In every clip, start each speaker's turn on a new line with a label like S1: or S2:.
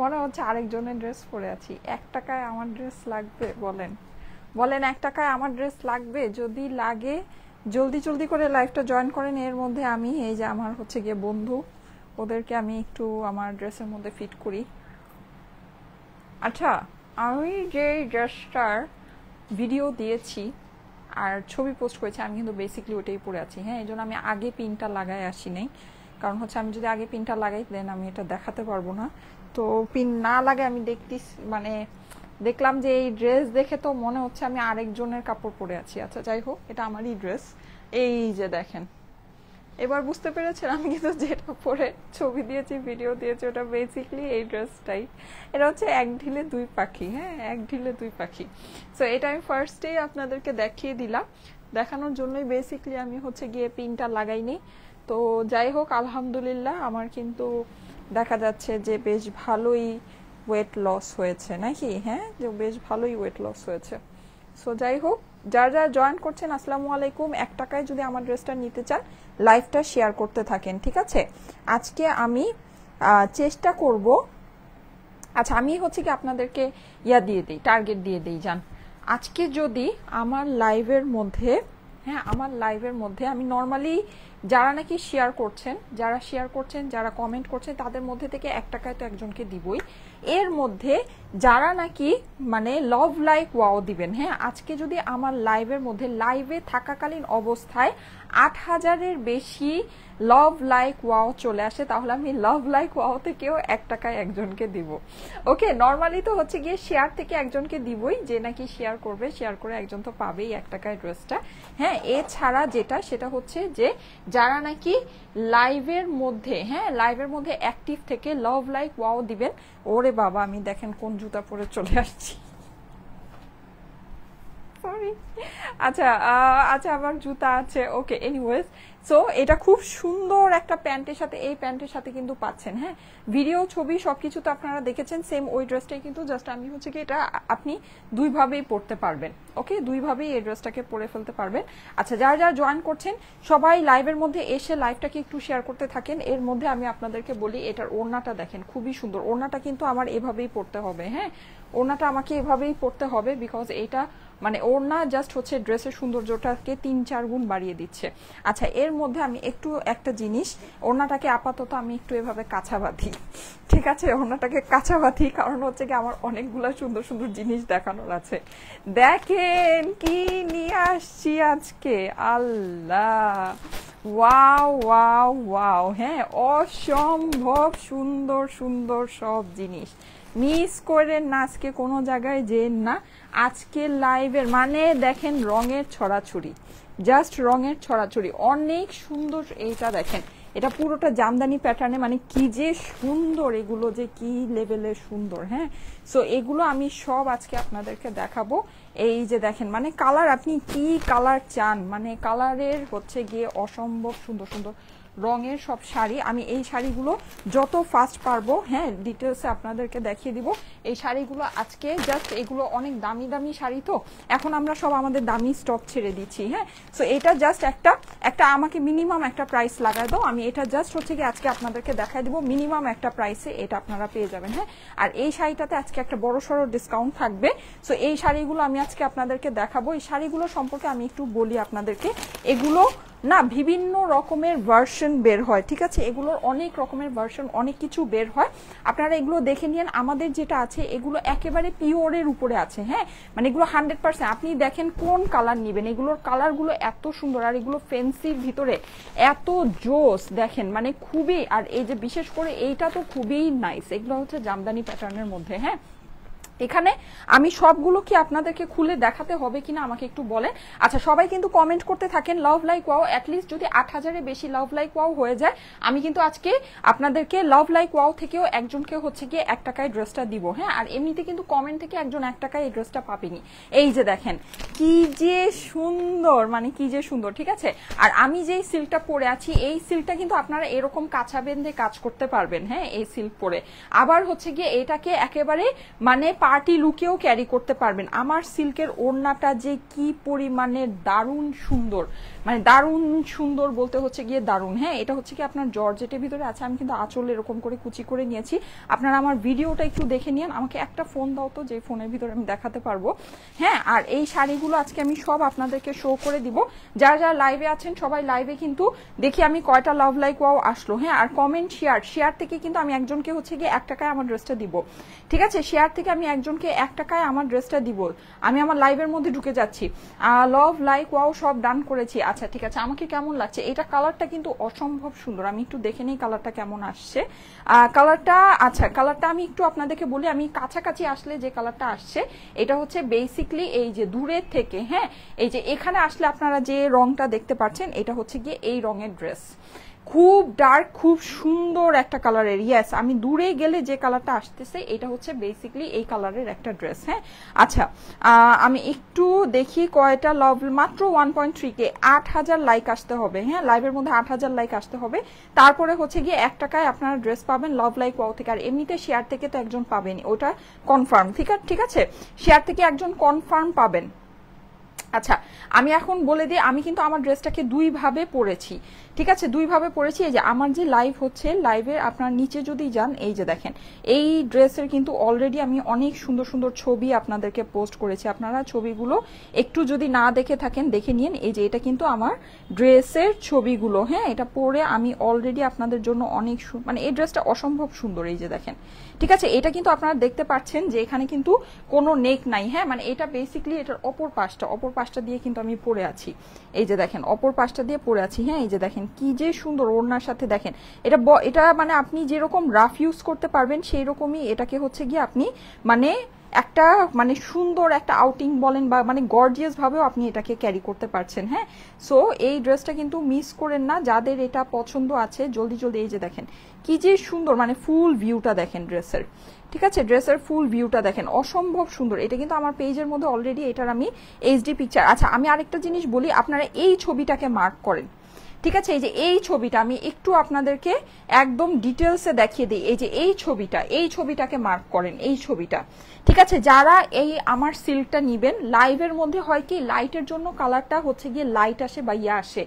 S1: মনে হচ্ছে আরেকজনের ড্রেস পরে আছি এক টাকায় আমার ড্রেস লাগবে বলেন বলেন এক টাকায় আমার ড্রেস লাগবে যদি লাগে জলদি জলদি করে লাইফটা জয়েন করেন এর মধ্যে আমি এই যে আমার হচ্ছে গিয়ে বন্ধু ওদেরকে আমি একটু আমার ড্রেসের মধ্যে ফিট করি আচ্ছা আমি যে ড্রেসটার ভিডিও দিয়েছি আর ছবি পোস্ট করেছি আমি কিন্তু বেসিকলি ওটাই পরে আছি হ্যাঁ এই জন্য আমি আগে পিনটা লাগাই আসি নাই কারণ হচ্ছে আমি যদি আগে পিনটা লাগাই দেন আমি এটা দেখাতে পারবো না তো পিন না লাগে আমি দেখতিস মানে দেখলাম যে এই ড্রেস দেখে তো মনে হচ্ছে আমি আরেকজনের কাপড় পরে আছি আচ্ছা যাই হোক এটা আমারই ড্রেস এই যে দেখেন এবার বুঝতে পেরেছেন আমি কিন্তু যেটা পরে ছবি দিয়েছি ভিডিও দিয়েছি ওটা বেসিকলি এই ড্রেসটাই এটা হচ্ছে এক ঢিলে দুই পাখি হ্যাঁ এক ঢিলে দুই পাখি সো এটা আমি ফার্স্টেই আপনাদেরকে দেখিয়ে দিলাম দেখানোর জন্যই বেসিকলি আমি হচ্ছে গিয়ে পিনটা লাগাইনি তো যাই হোক আলহামদুলিল্লাহ আমার কিন্তু দেখা যাচ্ছে যে বেশ ভালোই ওয়েট লস হয়েছে নাকি হ্যাঁ যে বেশ ভালোই ওয়েট লস হয়েছে সো যাই হোক যারা যারা জয়েন করছেন আসসালামু আলাইকুম এক টাকায় যদি আমার ড্রেসটা নিতে চান লাইভটা শেয়ার করতে থাকেন ঠিক আছে আজকে আমি চেষ্টা করব আচ্ছা আমি হচ্ছে কি আপনাদেরকে ইয়া দিয়ে দিই টার্গেট দিয়ে দিই যান আজকে যদি আমার লাইভের মধ্যে হ্যাঁ আমার লাইভের মধ্যে আমি নর্মালি যারা নাকি শেয়ার করছেন যারা শেয়ার করছেন যারা কমেন্ট করছেন তাদের মধ্যে থেকে এক টাকায় তো একজনকে দিবই এর মধ্যে যারা নাকি মানে লাভ লাইক ওয়াও দিবেন হ্যাঁ আজকে যদি আমার লাইভের মধ্যে লাইভে থাকাকালীন অবস্থায় আট হাজারের বেশি লভ লাইক ওয়াও চলে আসে তাহলে আমি লাভ লাইক ওয়াও থেকেও এক টাকায় একজনকে দিব ওকে নর্মালি তো হচ্ছে গিয়ে শেয়ার থেকে একজনকে দিবই যে নাকি শেয়ার করবে শেয়ার করে একজন তো পাবেই এক টাকায় ড্রেসটা হ্যাঁ এছাড়া যেটা সেটা হচ্ছে যে যারা নাকি লাইভের মধ্যে হ্যাঁ লাইভের মধ্যে অ্যাক্টিভ থেকে লভ লাইক ওয়াও দিবেন ওরে বাবা আমি দেখেন কোন জুতা পরে চলে আসছি সরি আচ্ছা আচ্ছা আমার জুতা আছে ওকে এনিওয়েজ সো এটা খুব সুন্দর একটা প্যান্টের সাথে এই প্যান্টের সাথে কিন্তু পাচ্ছেন হ্যাঁ ভিডিও ছবি সবকিছু তো আপনারা দেখেছেন সেম ওই ড্রেসটাই কিন্তু জাস্ট আমি হচ্ছে কি এটা আপনি দুইভাবেই পড়তে পারবেন ওকে দুইভাবেই এই ড্রেসটাকে পরে ফেলতে পারবেন আচ্ছা যারা যারা জয়েন করছেন সবাই লাইভের মধ্যে এসে লাইভটাকে একটু শেয়ার করতে থাকেন এর মধ্যে আমি আপনাদেরকে বলি এটার ওড়নাটা দেখেন খুবই সুন্দর ওড়নাটা কিন্তু আমার এভাবেই পড়তে হবে হ্যাঁ ওড়নাটা আমাকে এভাবেই পড়তে হবে বিকজ এটা মানে ওড়না জাস্ট হচ্ছে ড্রেসের সৌন্দর্যটাকে তিন চার গুণ বাড়িয়ে দিচ্ছে আচ্ছা এর মধ্যে আমি একটু একটা জিনিস ওড়নাটাকে আপাতত আমি একটু এভাবে কাঁচা বাঁধি ঠিক আছে ওড়নাটাকে কাঁচা বাঁধি কারণ হচ্ছে কি আমার অনেকগুলো সুন্দর সুন্দর জিনিস দেখানোর আছে দেখেন কি নিয়ে আসছি আজকে আল্লাহ ওয়াও ওয়াও ওয়াও হ্যাঁ অসম্ভব সুন্দর সুন্দর সব জিনিস মিস করেন না আজকে কোনো জায়গায় যেন না আজকে লাইভের মানে দেখেন রঙের ছড়াছড়ি জাস্ট রঙের ছড়াছড়ি অনেক সুন্দর এইটা দেখেন এটা পুরোটা জামদানি প্যাটার্নে মানে কি যে সুন্দর এগুলো যে কি লেভেলের সুন্দর হ্যাঁ সো এগুলো আমি সব আজকে আপনাদেরকে দেখাবো এই যে দেখেন মানে কালার আপনি কি কালার চান মানে কালারের হচ্ছে গিয়ে অসম্ভব সুন্দর সুন্দর রঙের সব শাড়ি আমি এই শাড়িগুলো যত ফাস্ট পারবো হ্যাঁ ডিটেলসে আপনাদেরকে দেখিয়ে দিব এই শাড়িগুলো আজকে জাস্ট এগুলো অনেক দামি দামি শাড়ি তো এখন আমরা সব আমাদের দামি স্টক ছেড়ে দিচ্ছি হ্যাঁ সো এটা জাস্ট একটা একটা আমাকে মিনিমাম একটা প্রাইস লাগায় দাও আমি এটা জাস্ট হচ্ছে কি আজকে আপনাদেরকে দেখায় দিব মিনিমাম একটা প্রাইসে এটা আপনারা পেয়ে যাবেন হ্যাঁ আর এই শাড়িটাতে আজকে একটা বড় সড়ো ডিসকাউন্ট থাকবে সো এই শাড়িগুলো আমি আজকে আপনাদেরকে দেখাবো এই শাড়িগুলো সম্পর্কে আমি একটু বলি আপনাদেরকে এগুলো না বিভিন্ন রকমের ভার্সন বের হয় ঠিক আছে এগুলোর অনেক রকমের ভার্সন অনেক কিছু বের হয় আপনারা এগুলো দেখে নিন আমাদের যেটা আছে এগুলো একেবারে পিওরের উপরে আছে হ্যাঁ মানে এগুলো হান্ড্রেড পার্সেন্ট আপনি দেখেন কোন কালার নেবেন এগুলোর কালারগুলো এত সুন্দর আর এগুলো ফেন্সির ভিতরে এত জোস দেখেন মানে খুবই আর এই যে বিশেষ করে এইটা তো খুবই নাইস এগুলো হচ্ছে জামদানি প্যাটার্নের মধ্যে হ্যাঁ এখানে আমি সবগুলো কি আপনাদেরকে খুলে দেখাতে হবে কিনা আমাকে একটু বলেন আচ্ছা সবাই কিন্তু কমেন্ট করতে থাকেন লাভ লাইক ওয়াও অ্যাটলিস্ট যদি আট হাজারের বেশি লাভ লাইক ওয়াও হয়ে যায় আমি কিন্তু আজকে আপনাদেরকে লাভ লাইক ওয়াও থেকেও একজনকে হচ্ছে গিয়ে এক টাকায় ড্রেসটা দিব হ্যাঁ আর এমনিতে কিন্তু কমেন্ট থেকে একজন এক টাকায় এই ড্রেসটা পাবেনি এই যে দেখেন কি যে সুন্দর মানে কি যে সুন্দর ঠিক আছে আর আমি যেই সিল্কটা পরে আছি এই সিল্কটা কিন্তু আপনারা এরকম কাঁচা বেঁধে কাজ করতে পারবেন হ্যাঁ এই সিল্ক পরে আবার হচ্ছে গিয়ে এটাকে একেবারে মানে পার্টি লুকেও ক্যারি করতে পারবেন আমার সিল্কের ওড়নাটা যে কি পরিমাণে দারুণ সুন্দর মানে দারুণ সুন্দর বলতে হচ্ছে গিয়ে দারুণ হ্যাঁ এটা হচ্ছে কি আপনার জর্জেটের ভিতরে আছে আমি কিন্তু আঁচল এরকম করে কুচি করে নিয়েছি আপনারা আমার ভিডিওটা একটু দেখে নিন আমাকে একটা ফোন দাও তো যে ফোনের ভিতরে আমি দেখাতে পারবো হ্যাঁ আর এই শাড়িগুলো আজকে আমি সব আপনাদেরকে শো করে দিব যারা যারা লাইভে আছেন সবাই লাইভে কিন্তু দেখি আমি কয়টা লাভ লাইক ওয়াও আসলো হ্যাঁ আর কমেন্ট শেয়ার শেয়ার থেকে কিন্তু আমি একজনকে হচ্ছে গিয়ে এক টাকায় আমার ড্রেসটা দিব ঠিক আছে শেয়ার থেকে আমি একজনকে এক টাকায় আমার ড্রেসটা দিব আমি আমার লাইভের মধ্যে ঢুকে যাচ্ছি লাভ লাইক ওয়াও সব ডান করেছি আচ্ছা ঠিক আছে আমাকে কেমন লাগছে এটা কালারটা কিন্তু অসম্ভব সুন্দর আমি একটু দেখে নেই কালারটা কেমন আসছে কালারটা আচ্ছা কালারটা আমি একটু আপনাদেরকে বলি আমি কাছাকাছি আসলে যে কালারটা আসছে এটা হচ্ছে বেসিকলি এই যে দূরের থেকে হ্যাঁ এই যে এখানে আসলে আপনারা যে রংটা দেখতে পাচ্ছেন এটা হচ্ছে গিয়ে এই রঙের ড্রেস খুব ডার্ক খুব সুন্দর একটা কালারের ইয়াস আমি দূরে গেলে যে কালারটা আসতেছে এটা হচ্ছে বেসিকলি এই কালারের একটা ড্রেস হ্যাঁ আচ্ছা আমি একটু দেখি কয়টা লভ মাত্র ওয়ান পয়েন্ট থ্রিকে আট হাজার লাইক আসতে হবে হ্যাঁ লাইভের মধ্যে আট হাজার লাইক আসতে হবে তারপরে হচ্ছে গিয়ে এক টাকায় আপনারা ড্রেস পাবেন লভ লাইক ওয়াও থেকে আর এমনিতে শেয়ার থেকে তো একজন পাবেন ওটা কনফার্ম ঠিক আছে ঠিক আছে শেয়ার থেকে একজন কনফার্ম পাবেন আচ্ছা আমি এখন বলে দিই আমি কিন্তু আমার ড্রেসটাকে দুইভাবে পরেছি ঠিক আছে দুইভাবে পরেছি এই যে আমার যে লাইভ হচ্ছে লাইভে আপনার নিচে যদি যান এই যে দেখেন এই ড্রেসের কিন্তু অলরেডি আমি অনেক সুন্দর সুন্দর ছবি আপনাদেরকে পোস্ট করেছি আপনারা ছবিগুলো একটু যদি না দেখে থাকেন দেখে নিন এই যে এটা কিন্তু আমার ড্রেসের ছবিগুলো হ্যাঁ এটা পরে আমি অলরেডি আপনাদের জন্য অনেক মানে এই ড্রেসটা অসম্ভব সুন্দর এই যে দেখেন ঠিক আছে এটা কিন্তু আপনারা দেখতে পাচ্ছেন যে এখানে কিন্তু কোনো নেক নাই হ্যাঁ মানে এটা বেসিকলি এটার অপর পাশটা অপর পাশটা দিয়ে কিন্তু আমি পড়ে আছি এই যে দেখেন অপর পাশটা দিয়ে পড়ে আছি হ্যাঁ এই যে দেখেন কি যে সুন্দর ওড়নার সাথে দেখেন এটা এটা মানে আপনি যেরকম রাফ ইউজ করতে পারবেন সেই রকমই এটাকে হচ্ছে গিয়ে আপনি মানে একটা মানে সুন্দর একটা আউটিং বলেন বা মানে গর্জিয়াস ভাবেও আপনি এটাকে ক্যারি করতে পারছেন হ্যাঁ সো এই ড্রেসটা কিন্তু মিস করেন না যাদের এটা পছন্দ আছে জলদি জলদি এই যে দেখেন কি যে সুন্দর মানে ফুল ভিউটা দেখেন ড্রেসের ঠিক আছে ড্রেসের ফুল ভিউটা দেখেন অসম্ভব সুন্দর এটা কিন্তু আমার পেজের মধ্যে অলরেডি এটার আমি এইচডি পিকচার আচ্ছা আমি আরেকটা জিনিস বলি আপনারা এই ছবিটাকে মার্ক করেন ঠিক আছে এই যে এই ছবিটা আমি একটু আপনাদেরকে একদম ডিটেলসে দেখিয়ে দিই এই যে এই ছবিটা এই ছবিটাকে মার্ক করেন এই ছবিটা ঠিক আছে যারা এই আমার সিল্কটা নিবেন লাইভের মধ্যে হয় কি লাইটের জন্য কালারটা হচ্ছে গিয়ে লাইট আসে বা ইয়ে আসে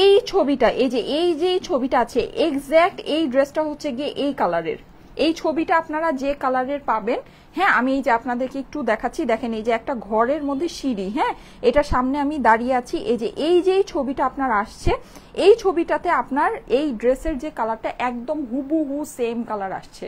S1: এই ছবিটা এই যে এই যে ছবিটা আছে এক্স্যাক্ট এই ড্রেসটা হচ্ছে গিয়ে এই কালারের এই ছবিটা আপনারা যে কালারের পাবেন হ্যাঁ আমি এই যে আপনাদেরকে একটু দেখাচ্ছি দেখেন এই যে একটা ঘরের মধ্যে সিঁড়ি হ্যাঁ এটা সামনে আমি দাঁড়িয়ে আছি এই যে এই যে ছবিটা আপনার আসছে এই ছবিটাতে আপনার এই ড্রেসের যে কালারটা একদম হু সেম কালার আসছে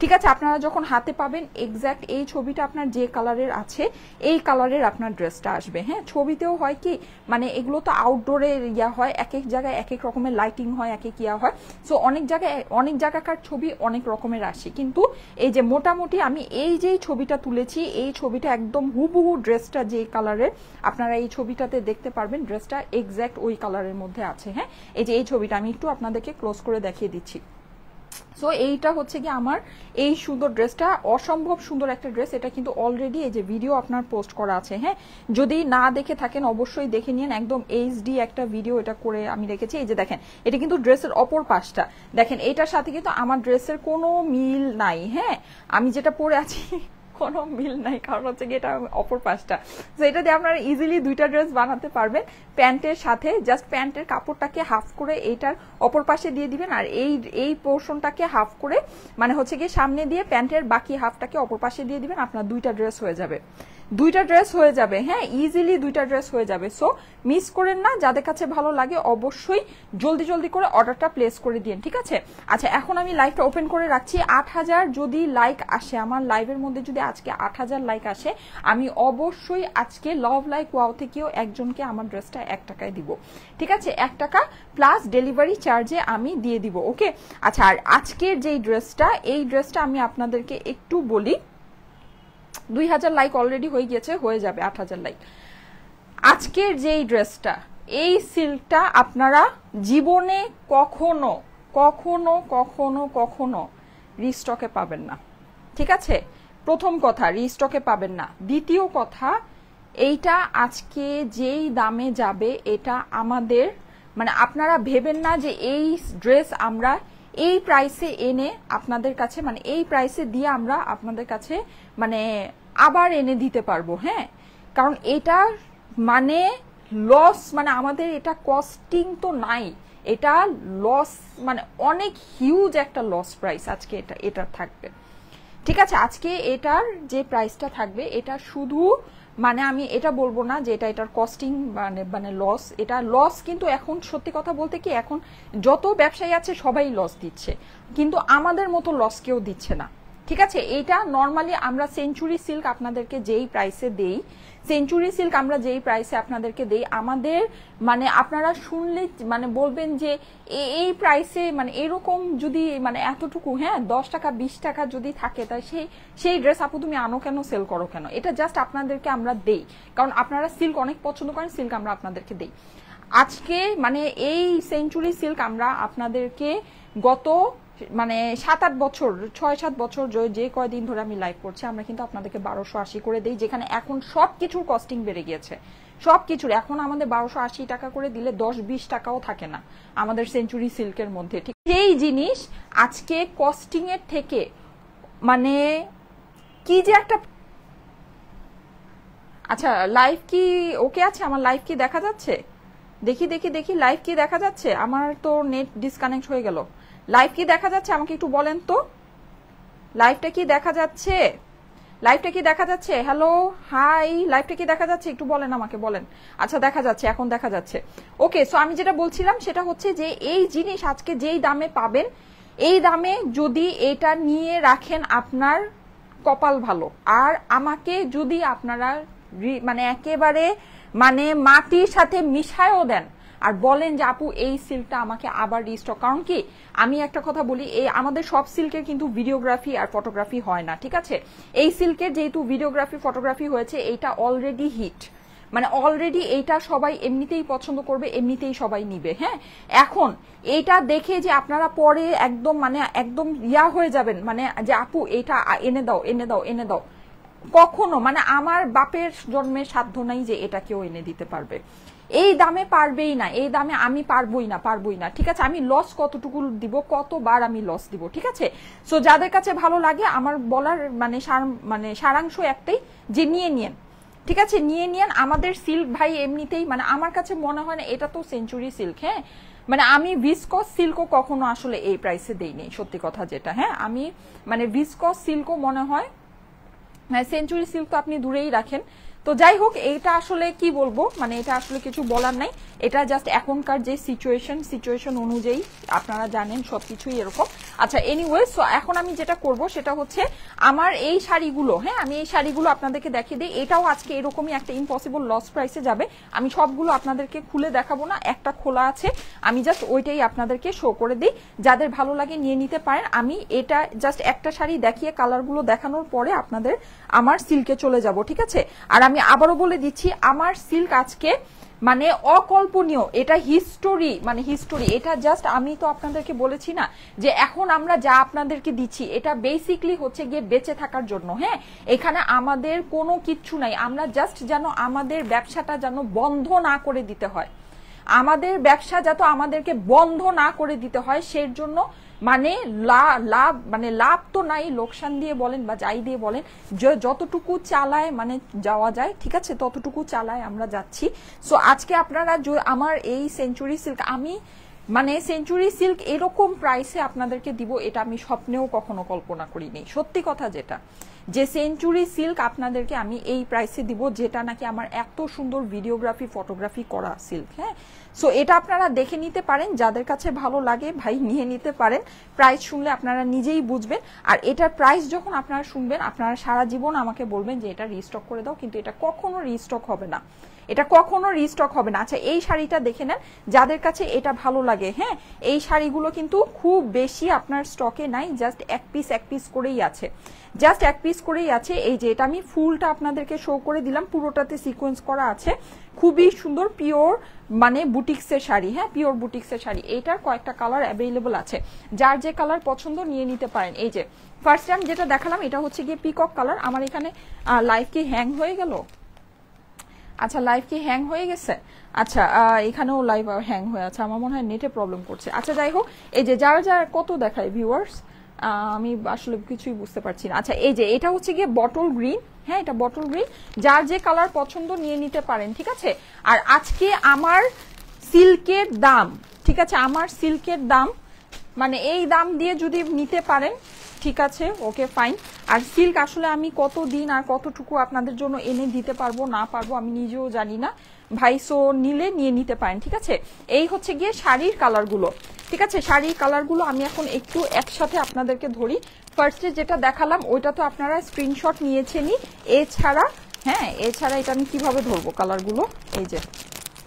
S1: ঠিক আছে আপনারা যখন হাতে পাবেন এক্স্যাক্ট এই ছবিটা আপনার যে কালারের আছে এই কালারের আপনার ড্রেসটা আসবে হ্যাঁ ছবিতেও হয় কি মানে এগুলো তো আউটডোরে ইয়া হয় এক এক জায়গায় এক এক রকমের লাইটিং হয় এক এক ইয়া হয় সো অনেক জায়গায় অনেক জায়গাকার ছবি অনেক রকমের আসে কিন্তু এই যে মোটামুটি আমি এই যে ছবিটা তুলেছি এই ছবিটা একদম হুবহু ড্রেসটা যে কালারের আপনারা এই ছবিটাতে দেখতে পারবেন ড্রেসটা এক্স্যাক্ট ওই কালারের মধ্যে আছে হ্যাঁ এই যে এই ছবিটা আমি একটু আপনাদেরকে ক্লোজ করে দেখিয়ে দিচ্ছি সো এইটা হচ্ছে কি আমার এই সুন্দর ড্রেসটা অসম্ভব সুন্দর একটা ড্রেস এটা কিন্তু অলরেডি এই যে ভিডিও আপনার পোস্ট করা আছে হ্যাঁ যদি না দেখে থাকেন অবশ্যই দেখে নিন একদম এইচডি একটা ভিডিও এটা করে আমি রেখেছি এই যে দেখেন এটা কিন্তু ড্রেসের অপর পাশটা দেখেন এটার সাথে কিন্তু আমার ড্রেসের কোনো মিল নাই হ্যাঁ আমি যেটা পরে আছি কোনো মিল নাই কারণ হচ্ছে গিয়ে এটা অপর পাশটা তো এটা দিয়ে আপনারা ইজিলি দুইটা ড্রেস বানাতে পারবেন প্যান্টের সাথে জাস্ট প্যান্টের কাপড়টাকে হাফ করে এইটার অপর পাশে দিয়ে দিবেন আর এই এই পোর্শনটাকে হাফ করে মানে হচ্ছে গিয়ে সামনে দিয়ে প্যান্টের বাকি হাফটাকে অপর পাশে দিয়ে দিবেন আপনার দুইটা ড্রেস হয়ে যাবে দুইটা ড্রেস হয়ে যাবে হ্যাঁ ইজিলি দুইটা ড্রেস হয়ে যাবে সো মিস করেন না যাদের কাছে ভালো লাগে অবশ্যই জলদি জলদি করে অর্ডারটা প্লেস করে দিন ঠিক আছে আচ্ছা এখন আমি লাইভটা ওপেন করে রাখছি আট হাজার যদি লাইক আসে আমার লাইভের মধ্যে যদি আজকে আট হাজার লাইক আসে আমি অবশ্যই আজকে লভ লাইক ওয়াও থেকেও একজনকে আমার ড্রেসটা এক টাকায় দিব ঠিক আছে এক টাকা প্লাস ডেলিভারি চার্জে আমি দিয়ে দিব ওকে আচ্ছা আর আজকের যেই ড্রেসটা এই ড্রেসটা আমি আপনাদেরকে একটু বলি দুই হাজার লাইক অলরেডি হয়ে গিয়েছে হয়ে যাবে আট হাজার লাইক আজকের যেই ড্রেসটা এই সিল্কটা আপনারা জীবনে কখনো কখনো কখনো কখনো রিস্টকে পাবেন না ঠিক আছে প্রথম কথা রিস্টকে পাবেন না দ্বিতীয় কথা এইটা আজকে যেই দামে যাবে এটা আমাদের মানে আপনারা ভেবেন না যে এই ড্রেস আমরা এই প্রাইসে এনে আপনাদের কাছে মানে এই প্রাইসে দিয়ে আমরা আপনাদের কাছে মানে আবার এনে দিতে পারবো হ্যাঁ কারণ এটা মানে লস মানে আমাদের এটা কস্টিং তো নাই এটা লস মানে অনেক হিউজ একটা লস প্রাইস আজকে এটা এটার থাকবে ঠিক আছে আজকে এটার যে প্রাইসটা থাকবে এটা শুধু মানে আমি এটা বলবো না যে এটা এটার কস্টিং মানে মানে লস এটা লস কিন্তু এখন সত্যি কথা বলতে কি এখন যত ব্যবসায়ী আছে সবাই লস দিচ্ছে কিন্তু আমাদের মতো লস কেউ দিচ্ছে না ঠিক আছে এটা নর্মালি আমরা সেঞ্চুরি সিল্ক আপনাদেরকে যেই প্রাইসে দেই সেঞ্চুরি সিল্ক আমরা যেই প্রাইসে আপনাদেরকে দেই আমাদের মানে আপনারা শুনলে মানে বলবেন যে এই প্রাইসে মানে এরকম যদি মানে এতটুকু হ্যাঁ দশ টাকা বিশ টাকা যদি থাকে তাই সেই সেই ড্রেস আপু তুমি আনো কেন সেল করো কেন এটা জাস্ট আপনাদেরকে আমরা দেই কারণ আপনারা সিল্ক অনেক পছন্দ করেন সিল্ক আমরা আপনাদেরকে দেই আজকে মানে এই সেঞ্চুরি সিল্ক আমরা আপনাদেরকে গত মানে সাত আট বছর ছয় সাত বছর যে কয়দিন ধরে আমি লাইভ করছি আমরা কিন্তু আপনাদেরকে বারোশো আশি করে দিই যেখানে এখন সব কিছুর কস্টিং বেড়ে গিয়েছে সব কিছুর এখন আমাদের বারোশো আশি টাকা করে দিলে দশ বিশ টাকাও থাকে না আমাদের সেঞ্চুরি সিল্কের মধ্যে ঠিক সেই জিনিস আজকে কস্টিং এর থেকে মানে কি যে একটা আচ্ছা লাইভ কি ওকে আছে আমার লাইভ কি দেখা যাচ্ছে দেখি দেখি দেখি লাইভ কি দেখা যাচ্ছে আমার তো নেট ডিসকানেক্ট হয়ে গেল লাইভ কি দেখা যাচ্ছে আমাকে একটু বলেন তো লাইভটা কি দেখা যাচ্ছে লাইভটা কি দেখা যাচ্ছে হ্যালো হাই লাইভটা কি দেখা যাচ্ছে একটু বলেন আমাকে বলেন আচ্ছা দেখা যাচ্ছে এখন দেখা যাচ্ছে ওকে সো আমি যেটা বলছিলাম সেটা হচ্ছে যে এই জিনিস আজকে যেই দামে পাবেন এই দামে যদি এটা নিয়ে রাখেন আপনার কপাল ভালো আর আমাকে যদি আপনারা মানে একেবারে মানে মাটির সাথে মিশায়ও দেন আর বলেন যে আপু এই সিল্কটা আমাকে আবার রিস্টক কারণ কি আমি একটা কথা বলি এই আমাদের সব সিল্কের কিন্তু ভিডিওগ্রাফি আর ফটোগ্রাফি হয় না ঠিক আছে এই সিল্কের যেহেতু ভিডিওগ্রাফি ফটোগ্রাফি হয়েছে এইটা অলরেডি হিট মানে অলরেডি এইটা সবাই এমনিতেই পছন্দ করবে এমনিতেই সবাই নিবে হ্যাঁ এখন এইটা দেখে যে আপনারা পরে একদম মানে একদম ইয়া হয়ে যাবেন মানে যে আপু এটা এনে দাও এনে দাও এনে দাও কখনো মানে আমার বাপের জন্মের সাধ্য নাই যে এটা কেউ এনে দিতে পারবে এই দামে পারবেই না এই দামে আমি পারবই না পারবই না ঠিক আছে আমি লস কতটুকু দিব কতবার আমি লস দিব ঠিক আছে সো যাদের কাছে ভালো লাগে আমার বলার মানে মানে সারাংশ একটাই যে নিয়ে নিয়েন ঠিক আছে নিয়ে নিয়েন আমাদের সিল্ক ভাই এমনিতেই মানে আমার কাছে মনে হয় না এটা তো সেঞ্চুরি সিল্ক হ্যাঁ মানে আমি ভিসকস সিল্কও কখনো আসলে এই প্রাইসে দেইনি সত্যি কথা যেটা হ্যাঁ আমি মানে ভিসকস সিল্কও মনে হয় সেঞ্চুরি হ্যাঁ, সিল্ক তো আপনি দূরেই রাখেন তো যাই হোক এইটা আসলে কি বলবো মানে এটা আসলে কিছু বলার নাই এটা জাস্ট এখনকার যে সিচুয়েশন সিচুয়েশন অনুযায়ী আপনারা জানেন সবকিছুই এরকম আচ্ছা এনিওয়ে সো এখন আমি যেটা করব সেটা হচ্ছে আমার এই শাড়িগুলো হ্যাঁ আমি এই শাড়িগুলো আপনাদেরকে দেখিয়ে দিই এটাও আজকে এরকমই একটা ইম্পসিবল লস প্রাইসে যাবে আমি সবগুলো আপনাদেরকে খুলে দেখাবো না একটা খোলা আছে আমি জাস্ট ওইটাই আপনাদেরকে শো করে দিই যাদের ভালো লাগে নিয়ে নিতে পারেন আমি এটা জাস্ট একটা শাড়ি দেখিয়ে কালারগুলো দেখানোর পরে আপনাদের আমার সিল্কে চলে যাব ঠিক আছে আর আমি আমি আবারও বলে দিচ্ছি আমার সিল্ক আজকে মানে অকল্পনীয় এটা হিস্টোরি মানে হিস্টোরি এটা জাস্ট আমি তো আপনাদেরকে বলেছি না যে এখন আমরা যা আপনাদেরকে দিচ্ছি এটা বেসিকলি হচ্ছে গিয়ে বেঁচে থাকার জন্য হ্যাঁ এখানে আমাদের কোনো কিচ্ছু নাই আমরা জাস্ট যেন আমাদের ব্যবসাটা যেন বন্ধ না করে দিতে হয় আমাদের ব্যবসা যাতে আমাদেরকে বন্ধ না করে দিতে হয় সেই জন্য মানে লাভ মানে লাভ তো নাই লোকসান দিয়ে বলেন বা যাই দিয়ে বলেন যতটুকু চালায় মানে যাওয়া যায় ঠিক আছে ততটুকু চালায় আমরা যাচ্ছি সো আজকে আপনারা আমার এই সেঞ্চুরি সিল্ক আমি মানে সেঞ্চুরি সিল্ক এরকম প্রাইসে আপনাদেরকে দিব এটা আমি স্বপ্নেও কখনো কল্পনা করিনি সত্যি কথা যেটা যে সেঞ্চুরি সিল্ক আপনাদেরকে আমি এই প্রাইসে দিব যেটা নাকি আমার এত সুন্দর ভিডিওগ্রাফি ফটোগ্রাফি করা সিল্ক হ্যাঁ সো এটা আপনারা দেখে নিতে পারেন যাদের কাছে ভালো লাগে ভাই নিয়ে নিতে পারেন প্রাইস শুনলে আপনারা নিজেই বুঝবেন আর এটার প্রাইস যখন আপনারা শুনবেন আপনারা সারা জীবন আমাকে বলবেন যে এটা রিস্টক করে দাও কিন্তু এটা কখনো রিস্টক হবে না এটা কখনো রিস্টক হবে না আচ্ছা এই শাড়িটা দেখে নেন যাদের কাছে এটা ভালো লাগে হ্যাঁ এই শাড়িগুলো কিন্তু খুব বেশি আপনার স্টকে নাই জাস্ট এক পিস এক পিস করেই আছে জাস্ট এক পিস করেই আছে এই যে এটা আমি ফুলটা আপনাদেরকে শো করে দিলাম পুরোটাতে সিকোয়েন্স করা আছে খুবই সুন্দর পিওর মানে বুটিক্সের শাড়ি হ্যাঁ পিওর বুটিক্সের শাড়ি এইটার কয়েকটা কালার অ্যাভেলেবল আছে যার যে কালার পছন্দ নিয়ে নিতে পারেন এই যে ফার্স্ট টাইম যেটা দেখালাম এটা হচ্ছে গিয়ে পিকক কালার আমার এখানে লাইফ কি হ্যাং হয়ে গেল আচ্ছা লাইভ কি হ্যাং হয়ে গেছে আচ্ছা এখানেও লাইভ হ্যাং হয়ে আছে আমার মনে হয় নেটে প্রবলেম করছে আচ্ছা যাই হোক এই যে যারা যারা কত দেখায় ভিউয়ার্স আমি আসলে কিছুই বুঝতে পারছি না আচ্ছা এই যে এটা হচ্ছে গিয়ে বটল গ্রিন হ্যাঁ এটা বটল গ্রিন যার যে কালার পছন্দ নিয়ে নিতে পারেন ঠিক আছে আর আজকে আমার সিল্কের দাম ঠিক আছে আমার সিল্কের দাম মানে এই দাম দিয়ে যদি নিতে পারেন ঠিক আছে ওকে ফাইন আর সিল্ক আসলে আমি কত দিন আর কতটুকু আপনাদের জন্য এনে দিতে পারবো না পারবো আমি নিজেও জানি না ভাই সো নিলে নিয়ে নিতে পারেন ঠিক আছে এই হচ্ছে গিয়ে শাড়ির কালারগুলো ঠিক আছে শাড়ির কালারগুলো আমি এখন একটু একসাথে আপনাদেরকে ধরি ফার্স্টে যেটা দেখালাম ওইটা তো আপনারা স্ক্রিনশট নিয়েছেনই এছাড়া হ্যাঁ এছাড়া এটা আমি কিভাবে ধরবো কালারগুলো এই যে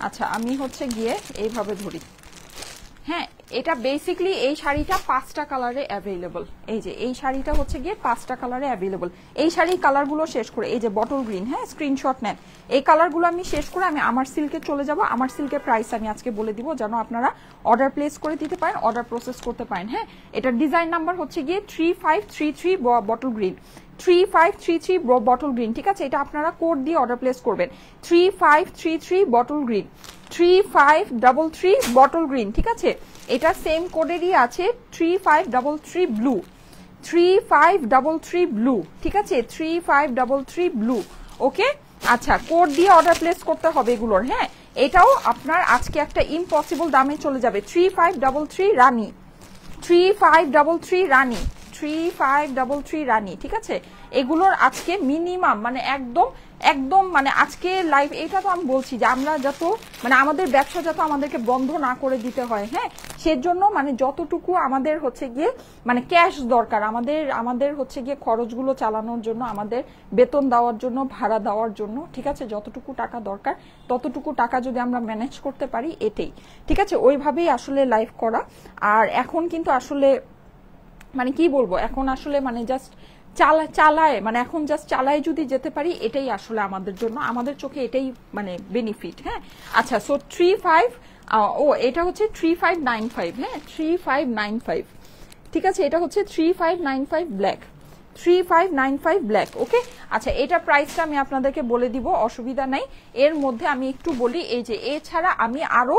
S1: আচ্ছা আমি হচ্ছে গিয়ে এইভাবে ধরি হ্যাঁ এটা বেসিক্যালি এই শাড়িটা পাঁচটা কালারে অ্যাভেলেবল এই যে এই শাড়িটা হচ্ছে গিয়ে পাঁচটা কালারে অ্যাভেলেবল এই শাড়ির কালারগুলো শেষ করে এই যে বটল গ্রিন হ্যাঁ স্ক্রিনশট নেন এই কালারগুলো আমি শেষ করে আমি আমার সিল্কে চলে যাব আমার সিল্কের প্রাইস আমি আজকে বলে দিব যেন আপনারা অর্ডার প্লেস করে দিতে পারেন অর্ডার প্রসেস করতে পারেন হ্যাঁ এটার ডিজাইন নাম্বার হচ্ছে গিয়ে three five three three bottle green three five three three bottle green ঠিক আছে এটা আপনারা কোড দিয়ে অর্ডার প্লেস করবেন three five three three bottle green three five double three bottle green ঠিক আছে এটা সেম কোডেরই আছে three five double three blue three five double three blue ঠিক আছে three five double three blue okay আচ্ছা code দিয়ে অর্ডার প্লেস করতে হবে এগুলোর হ্যাঁ এটাও আপনার আজকে একটা ইম্পসিবল দামে চলে যাবে থ্রি ফাইভ ডাবল থ্রি রানি থ্রি ফাইভ ডাবল থ্রি রানি থ্রি ফাইভ ডাবল থ্রি রানি ঠিক আছে এগুলোর আজকে মিনিমাম মানে একদম একদম মানে আজকে লাইভ এটা তো আমি বলছি যে আমরা যত মানে আমাদের ব্যবসা যত আমাদেরকে বন্ধ না করে দিতে হয় হ্যাঁ সেজন্য মানে যতটুকু আমাদের হচ্ছে গিয়ে মানে ক্যাশ দরকার আমাদের আমাদের হচ্ছে গিয়ে খরচগুলো চালানোর জন্য আমাদের বেতন দেওয়ার জন্য ভাড়া দেওয়ার জন্য ঠিক আছে যতটুকু টাকা দরকার ততটুকু টাকা যদি আমরা ম্যানেজ করতে পারি এটাই ঠিক আছে ওইভাবেই আসলে লাইভ করা আর এখন কিন্তু আসলে মানে কি বলবো এখন আসলে মানে জাস্ট চালা চালায় মানে এখন জাস্ট চালায় যদি যেতে পারি এটাই আসলে আমাদের জন্য আমাদের চোখে এটাই মানে বেনিফিট হ্যাঁ আচ্ছা সো থ্রি ফাইভ ও এটা হচ্ছে থ্রি ফাইভ নাইন ফাইভ হ্যাঁ থ্রি ফাইভ নাইন ফাইভ ঠিক আছে এটা হচ্ছে three five nine five black three five nine five black okay আচ্ছা এটা প্রাইসটা আমি আপনাদেরকে বলে দিব অসুবিধা নাই এর মধ্যে আমি একটু বলি এই যে এছাড়া আমি আরো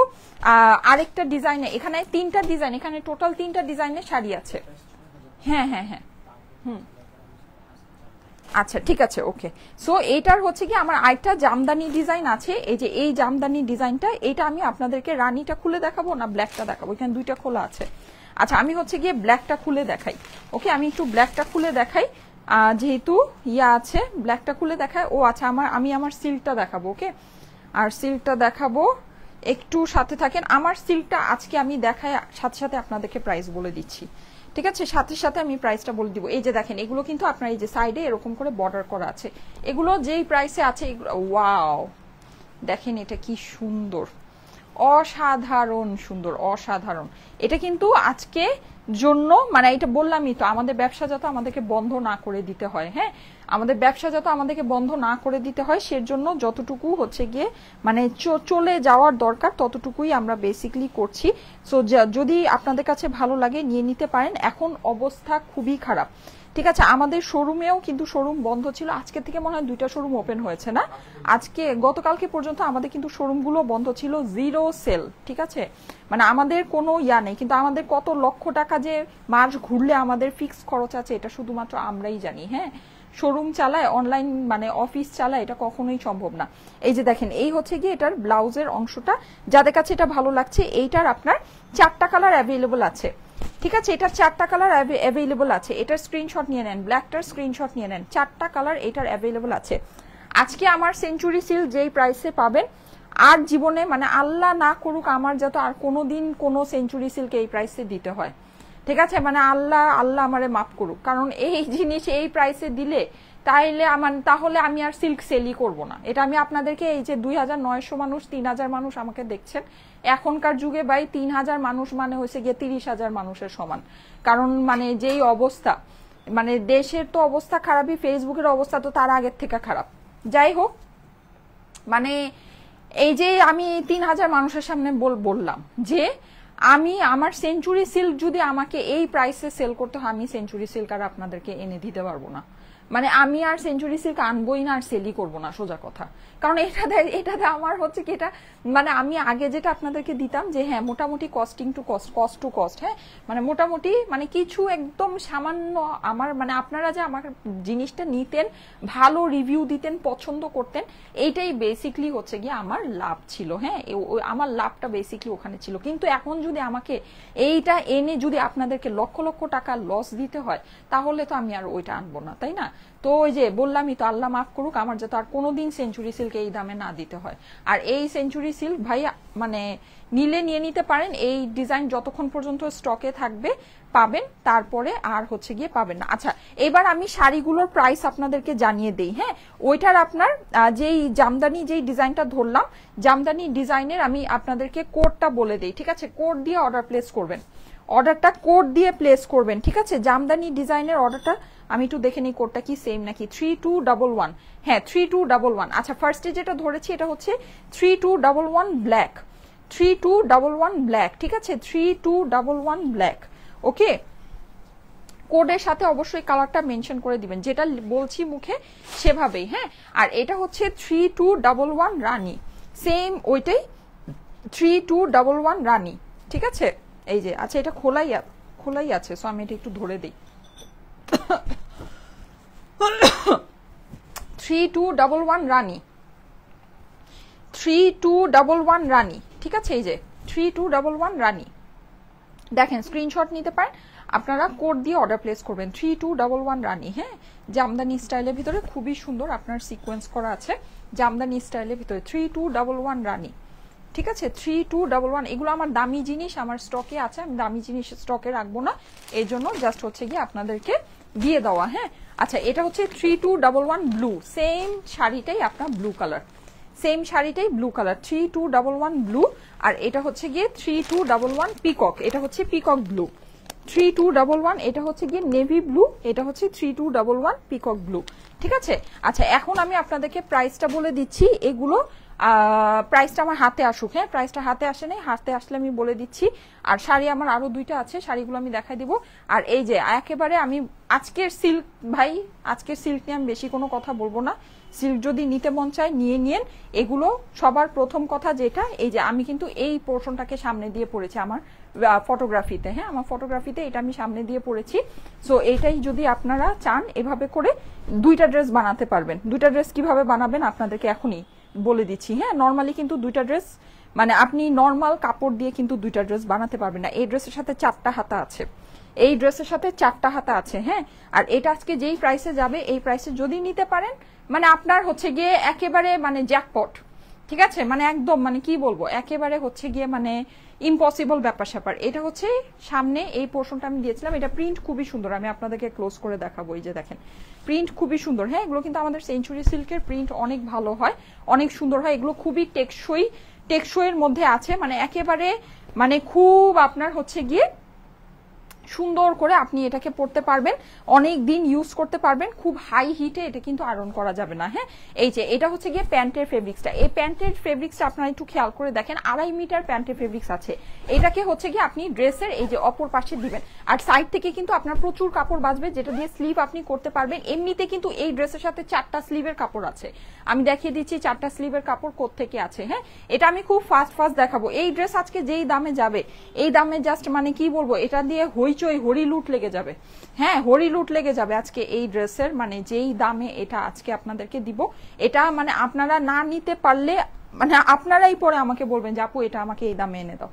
S1: আরেকটা ডিজাইনে এখানে তিনটা ডিজাইন এখানে টোটাল তিনটা ডিজাইনের শাড়ি আছে হ্যাঁ হ্যাঁ হ্যাঁ হুম আচ্ছা ঠিক আছে ওকে সো এইটার হচ্ছে কি আমার আরেকটা জামদানি ডিজাইন আছে এই যে এই জামদানি ডিজাইনটা এটা আমি আপনাদেরকে রানিটা খুলে দেখাবো না ব্ল্যাকটা দেখাবো এখানে দুইটা খোলা আছে আচ্ছা আমি হচ্ছে গিয়ে ব্ল্যাকটা খুলে দেখাই ওকে আমি একটু ব্ল্যাকটা খুলে দেখাই যেহেতু ইয়া আছে ব্ল্যাকটা খুলে দেখায় ও আচ্ছা আমার আমি আমার সিল্কটা দেখাবো ওকে আর সিল্কটা দেখাবো একটু সাথে থাকেন আমার সিল্কটা আজকে আমি দেখায় সাথে সাথে আপনাদেরকে প্রাইস বলে দিচ্ছি ঠিক আছে সাথে সাথে আমি প্রাইসটা বলে দিব এই যে দেখেন এগুলো কিন্তু আপনার এই যে সাইডে এরকম করে বর্ডার করা আছে এগুলো যেই প্রাইসে আছে ওয়াও দেখেন এটা কি সুন্দর অসাধারণ সুন্দর অসাধারণ এটা কিন্তু আজকে জন্য মানে এটা বললামই তো আমাদের ব্যবসা যাতে আমাদেরকে বন্ধ না করে দিতে হয় হ্যাঁ আমাদের ব্যবসা যাতে আমাদেরকে বন্ধ না করে দিতে হয় সেজন্য যতটুকু হচ্ছে গিয়ে মানে চলে যাওয়ার দরকার ততটুকুই আমরা বেসিকলি করছি সো যদি আপনাদের কাছে ভালো লাগে নিয়ে নিতে পারেন এখন অবস্থা খুবই খারাপ ঠিক আছে আমাদের শোরুমেও কিন্তু শোরুম বন্ধ ছিল আজকে থেকে মনে হয় দুইটা শোরুম ওপেন হয়েছে না আজকে গতকালকে পর্যন্ত আমাদের কিন্তু শোরুমগুলো বন্ধ ছিল জিরো সেল ঠিক আছে মানে আমাদের কোনো ইয়া নেই কিন্তু আমাদের কত লক্ষ টাকা যে মাস ঘুরলে আমাদের ফিক্স খরচ আছে এটা শুধুমাত্র আমরাই জানি হ্যাঁ শোরুম চালায় অনলাইন মানে অফিস চালায় এটা কখনোই সম্ভব না এই যে দেখেন এই হচ্ছে গিয়ে এটার ব্লাউজের অংশটা যাদের কাছে এটা ভালো লাগছে এইটার আপনার চারটা কালার অ্যাভেলেবল আছে ঠিক আছে এটার চারটা কালার অ্যাভেলেবল আছে এটার স্ক্রিনশট নিয়ে নেন ব্ল্যাকটার স্ক্রিনশট নিয়ে নেন চারটা কালার এটার অ্যাভেলেবল আছে আজকে আমার সেঞ্চুরি সিল যেই প্রাইসে পাবেন আর জীবনে মানে আল্লাহ না করুক আমার যাতে আর কোনো দিন কোনো সেঞ্চুরি সিল্ক এই প্রাইসে দিতে হয় ঠিক আছে মানে আল্লাহ আল্লাহ আমারে মাফ করুক কারণ এই জিনিস এই প্রাইসে দিলে তাইলে আমার তাহলে আমি আর সিল্ক সেলই করব না এটা আমি আপনাদেরকে এই যে দুই হাজার নয়শো মানুষ তিন হাজার মানুষ আমাকে দেখছেন এখনকার যুগে বাই তিন হাজার মানুষ মানে হয়েছে গিয়ে তিরিশ হাজার মানুষের সমান কারণ মানে যেই অবস্থা মানে দেশের তো অবস্থা খারাপই ফেসবুকের অবস্থা তো তার আগের থেকে খারাপ যাই হোক মানে এই যে আমি তিন হাজার মানুষের সামনে বললাম যে আমি আমার সেঞ্চুরি সিল্ক যদি আমাকে এই প্রাইসে সেল করতে হয় আমি সেঞ্চুরি সিল্ক আর আপনাদেরকে এনে দিতে পারবো না মানে আমি আর সেঞ্চুরি সিল্ক আনবোই না আর সেলই করবো না সোজা কথা কারণ এটা এটা আমার হচ্ছে কি এটা মানে আমি আগে যেটা আপনাদেরকে দিতাম যে হ্যাঁ মোটামুটি costing to cost cost to cost হ্যাঁ মানে মোটামুটি মানে কিছু একদম সামান্য আমার মানে আপনারা যে আমার জিনিসটা নিতেন ভালো রিভিউ দিতেন পছন্দ করতেন এইটাই বেসিকলি হচ্ছে গিয়ে আমার লাভ ছিল হ্যাঁ আমার লাভটা বেসিকলি ওখানে ছিল কিন্তু এখন যদি আমাকে এইটা এনে যদি আপনাদেরকে লক্ষ লক্ষ টাকা লস দিতে হয় তাহলে তো আমি আর ওইটা আনবো না তাই না তো ওই যে বললামই তো আল্লাহ মাফ করুক আমার যাতে আর কোনোদিন সেঞ্চুরি সিল্ক এই দামে না দিতে হয় আর এই সেঞ্চুরি সিল্ক ভাই মানে নিলে নিয়ে নিতে পারেন এই ডিজাইন যতক্ষণ পর্যন্ত স্টকে থাকবে পাবেন তারপরে আর হচ্ছে গিয়ে পাবেন না আচ্ছা এবার আমি শাড়িগুলোর প্রাইস আপনাদেরকে জানিয়ে দেই হ্যাঁ ওইটার আপনার যেই জামদানি যেই ডিজাইনটা ধরলাম জামদানি ডিজাইনের আমি আপনাদেরকে কোডটা বলে দিই ঠিক আছে কোড দিয়ে অর্ডার প্লেস করবেন অর্ডারটা কোড দিয়ে প্লেস করবেন ঠিক আছে জামদানি ডিজাইনের অর্ডারটা আমি একটু দেখে নিই কোডটা কি সেম নাকি থ্রি টু ডাবল ওয়ান হ্যাঁ থ্রি টু ডাবল ওয়ান আচ্ছা ফার্স্টে যেটা ধরেছি এটা হচ্ছে three two double one black three two double one black ঠিক আছে three two double one black okay কোডের সাথে অবশ্যই কালারটা মেনশন করে দিবেন যেটা বলছি মুখে সেভাবেই হ্যাঁ আর এটা হচ্ছে থ্রি টু ডাবল ওয়ান রানি সেম ওইটাই থ্রি টু ডাবল ওয়ান রানি ঠিক আছে এই যে আচ্ছা এটা খোলাই খোলাই আছে সো আমি এটা একটু ধরে দিই থ্রি টু ডাবল ওয়ান রানি থ্রি টু ডাবল ওয়ান রানি ঠিক আছে এই যে থ্রি টু ডাবল ওয়ান রানি দেখেন স্ক্রিনশট নিতে পারেন আপনারা কোড দিয়ে অর্ডার প্লেস করবেন থ্রি টু ডাবল ওয়ান রানি হ্যাঁ জামদানি স্টাইলের ভিতরে খুবই সুন্দর আপনার সিকোয়েন্স করা আছে জামদানি স্টাইলের ভিতরে থ্রি টু ডাবল ওয়ান রানি ঠিক আছে থ্রি টু ডাবল ওয়ান এগুলো আমার দামি জিনিস আমার স্টকে আছে আমি দামি জিনিস স্টকে রাখবো না এই জন্য জাস্ট হচ্ছে গিয়ে আপনাদেরকে দিয়ে দেওয়া হ্যাঁ আচ্ছা এটা হচ্ছে three two double one blue same শাড়িটাই আপনার ব্লু কালার সেম শাড়িটাই blue colour three two double one blue আর এটা হচ্ছে গিয়ে three two double one peacock এটা হচ্ছে peacock blue three two double one এটা হচ্ছে গিয়ে নেভি ব্লু এটা হচ্ছে three two double one peacock blue ঠিক আছে আচ্ছা এখন আমি আপনাদেরকে প্রাইসটা বলে দিচ্ছি এগুলো প্রাইসটা আমার হাতে আসুক হ্যাঁ প্রাইসটা হাতে আসে নাই হাতে আসলে আমি বলে দিচ্ছি আর শাড়ি আমার আরও দুইটা আছে শাড়িগুলো আমি দেখাই দিব আর এই যে একেবারে আমি আজকের সিল্ক ভাই আজকের সিল্ক নিয়ে আমি বেশি কোনো কথা বলবো না সিল্ক যদি নিতে মন চায় নিয়ে নিয়েন এগুলো সবার প্রথম কথা যেটা এই যে আমি কিন্তু এই পোর্শনটাকে সামনে দিয়ে পড়েছি আমার ফটোগ্রাফিতে হ্যাঁ আমার ফটোগ্রাফিতে এটা আমি সামনে দিয়ে পড়েছি সো এইটাই যদি আপনারা চান এভাবে করে দুইটা ড্রেস বানাতে পারবেন দুইটা ড্রেস কিভাবে বানাবেন আপনাদেরকে এখনই বলে দিচ্ছি হ্যাঁ নর্মালি কিন্তু দুইটা ড্রেস মানে আপনি নর্মাল কাপড় দিয়ে কিন্তু দুইটা ড্রেস বানাতে পারবেন না এই ড্রেসের সাথে চারটা হাতা আছে এই ড্রেসের সাথে চারটা হাতা আছে হ্যাঁ আর এটা আজকে যেই প্রাইসে যাবে এই প্রাইসে যদি নিতে পারেন মানে আপনার হচ্ছে গিয়ে একেবারে মানে জ্যাকপট ঠিক আছে মানে একদম মানে কি বলবো একেবারে হচ্ছে গিয়ে মানে ইম্পসিবল ব্যাপার স্যাপার এটা হচ্ছে সামনে এই পোর্শনটা আমি দিয়েছিলাম এটা প্রিন্ট খুবই সুন্দর আমি আপনাদেরকে ক্লোজ করে দেখাবো এই যে দেখেন প্রিন্ট খুবই সুন্দর হ্যাঁ এগুলো কিন্তু আমাদের সেঞ্চুরি সিল্কের প্রিন্ট অনেক ভালো হয় অনেক সুন্দর হয় এগুলো খুবই টেকসই টেকসইয়ের মধ্যে আছে মানে একেবারে মানে খুব আপনার হচ্ছে গিয়ে সুন্দর করে আপনি এটাকে পড়তে পারবেন অনেক দিন ইউজ করতে পারবেন খুব হাই হিটে এটা কিন্তু আয়রন করা যাবে না হ্যাঁ এই যে এটা হচ্ছে গিয়ে প্যান্টের ফেব্রিক্সটা এই প্যান্টের ফেব্রিক্সটা আপনারা একটু খেয়াল করে দেখেন আড়াই মিটার প্যান্টের ফেব্রিক্স আছে এটাকে হচ্ছে গিয়ে আপনি ড্রেসের এই যে অপর পাশে দিবেন আর সাইড থেকে কিন্তু আপনার প্রচুর কাপড় বাঁচবে যেটা দিয়ে স্লিভ আপনি করতে পারবেন এমনিতে কিন্তু এই ড্রেসের সাথে চারটা স্লিভের কাপড় আছে আমি দেখিয়ে দিচ্ছি চারটা স্লিভের কাপড় থেকে আছে হ্যাঁ এটা আমি খুব ফাস্ট ফাস্ট দেখাবো এই ড্রেস আজকে যেই দামে যাবে এই দামে জাস্ট মানে কি বলবো এটা দিয়ে হই নিশ্চয়ই হরি লুট লেগে যাবে হ্যাঁ হরি লুট লেগে যাবে আজকে এই ড্রেসের মানে যেই দামে এটা আজকে আপনাদেরকে দিব এটা মানে আপনারা না নিতে পারলে মানে আপনারাই পরে আমাকে বলবেন যে আপু এটা আমাকে এই দামে এনে দাও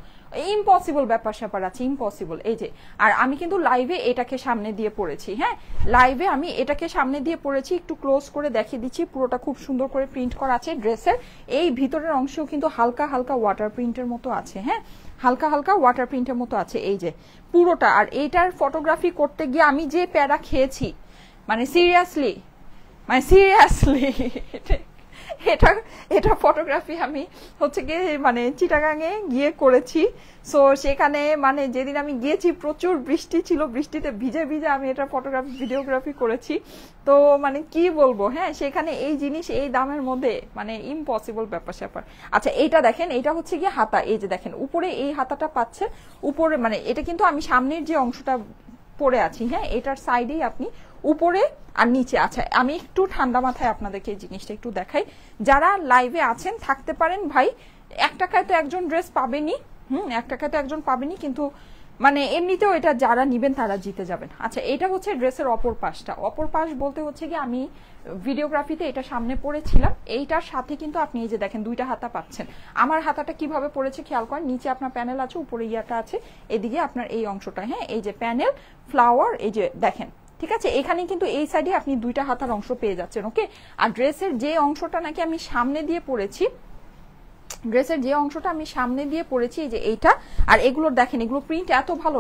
S1: ইম্পসিবল ব্যাপার স্যাপার আছে ইম্পসিবল এই যে আর আমি কিন্তু লাইভে এটাকে সামনে দিয়ে পড়েছি হ্যাঁ লাইভে আমি এটাকে সামনে দিয়ে পড়েছি একটু ক্লোজ করে দেখিয়ে দিচ্ছি পুরোটা খুব সুন্দর করে প্রিন্ট করা আছে ড্রেসের এই ভিতরের অংশ কিন্তু হালকা হালকা ওয়াটার প্রিন্টের মতো আছে হ্যাঁ হালকা হালকা ওয়াটার প্রিন্টের মতো আছে এই যে পুরোটা আর এইটার ফটোগ্রাফি করতে গিয়ে আমি যে প্যারা খেয়েছি মানে সিরিয়াসলি মানে সিরিয়াসলি এটা এটা ফটোগ্রাফি আমি হচ্ছে গিয়ে মানে চিটাগাঙে গিয়ে করেছি সো সেখানে মানে যেদিন আমি গিয়েছি প্রচুর বৃষ্টি ছিল বৃষ্টিতে ভিজে ভিজে আমি এটা ফটোগ্রাফি ভিডিওগ্রাফি করেছি তো মানে কি বলবো হ্যাঁ সেখানে এই জিনিস এই দামের মধ্যে মানে ইম্পসিবল ব্যাপার স্যাপার আচ্ছা এইটা দেখেন এটা হচ্ছে গিয়ে হাতা এই যে দেখেন উপরে এই হাতাটা পাচ্ছে উপরে মানে এটা কিন্তু আমি সামনের যে অংশটা পরে আছি হ্যাঁ এটার সাইডেই আপনি উপরে আর নিচে আছে আচ্ছা, আমি একটু ঠান্ডা মাথায় আপনাদেরকে এই জিনিসটা একটু দেখাই যারা লাইভে আছেন থাকতে পারেন ভাই এক টাকায় তো একজন ড্রেস পাবেনি হুম এক টাকায় তো একজন পাবেনি কিন্তু মানে এমনিতেও এটা যারা নিবেন তারা জিতে যাবেন আচ্ছা এটা হচ্ছে ড্রেসের অপর পাশটা অপর পাশ বলতে হচ্ছে কি আমি ভিডিওগ্রাফিতে এটা সামনে পড়েছিলাম এইটার সাথে কিন্তু আপনি এই যে দেখেন দুইটা হাতা পাচ্ছেন আমার হাতাটা কিভাবে পড়েছে খেয়াল করেন নিচে আপনার প্যানেল আছে উপরে ইয়াটা আছে এদিকে আপনার এই অংশটা হ্যাঁ এই যে প্যানেল ফ্লাওয়ার এই যে দেখেন ঠিক আছে এখানে কিন্তু এই সাইডে আপনি দুইটা হাতার অংশ পেয়ে যাচ্ছেন ওকে আর ড্রেসের যে অংশটা নাকি আমি সামনে দিয়ে পড়েছি ড্রেসের যে অংশটা আমি সামনে দিয়ে পড়েছি যে এইটা আর এগুলোর দেখেন এগুলো প্রিন্ট এত ভালো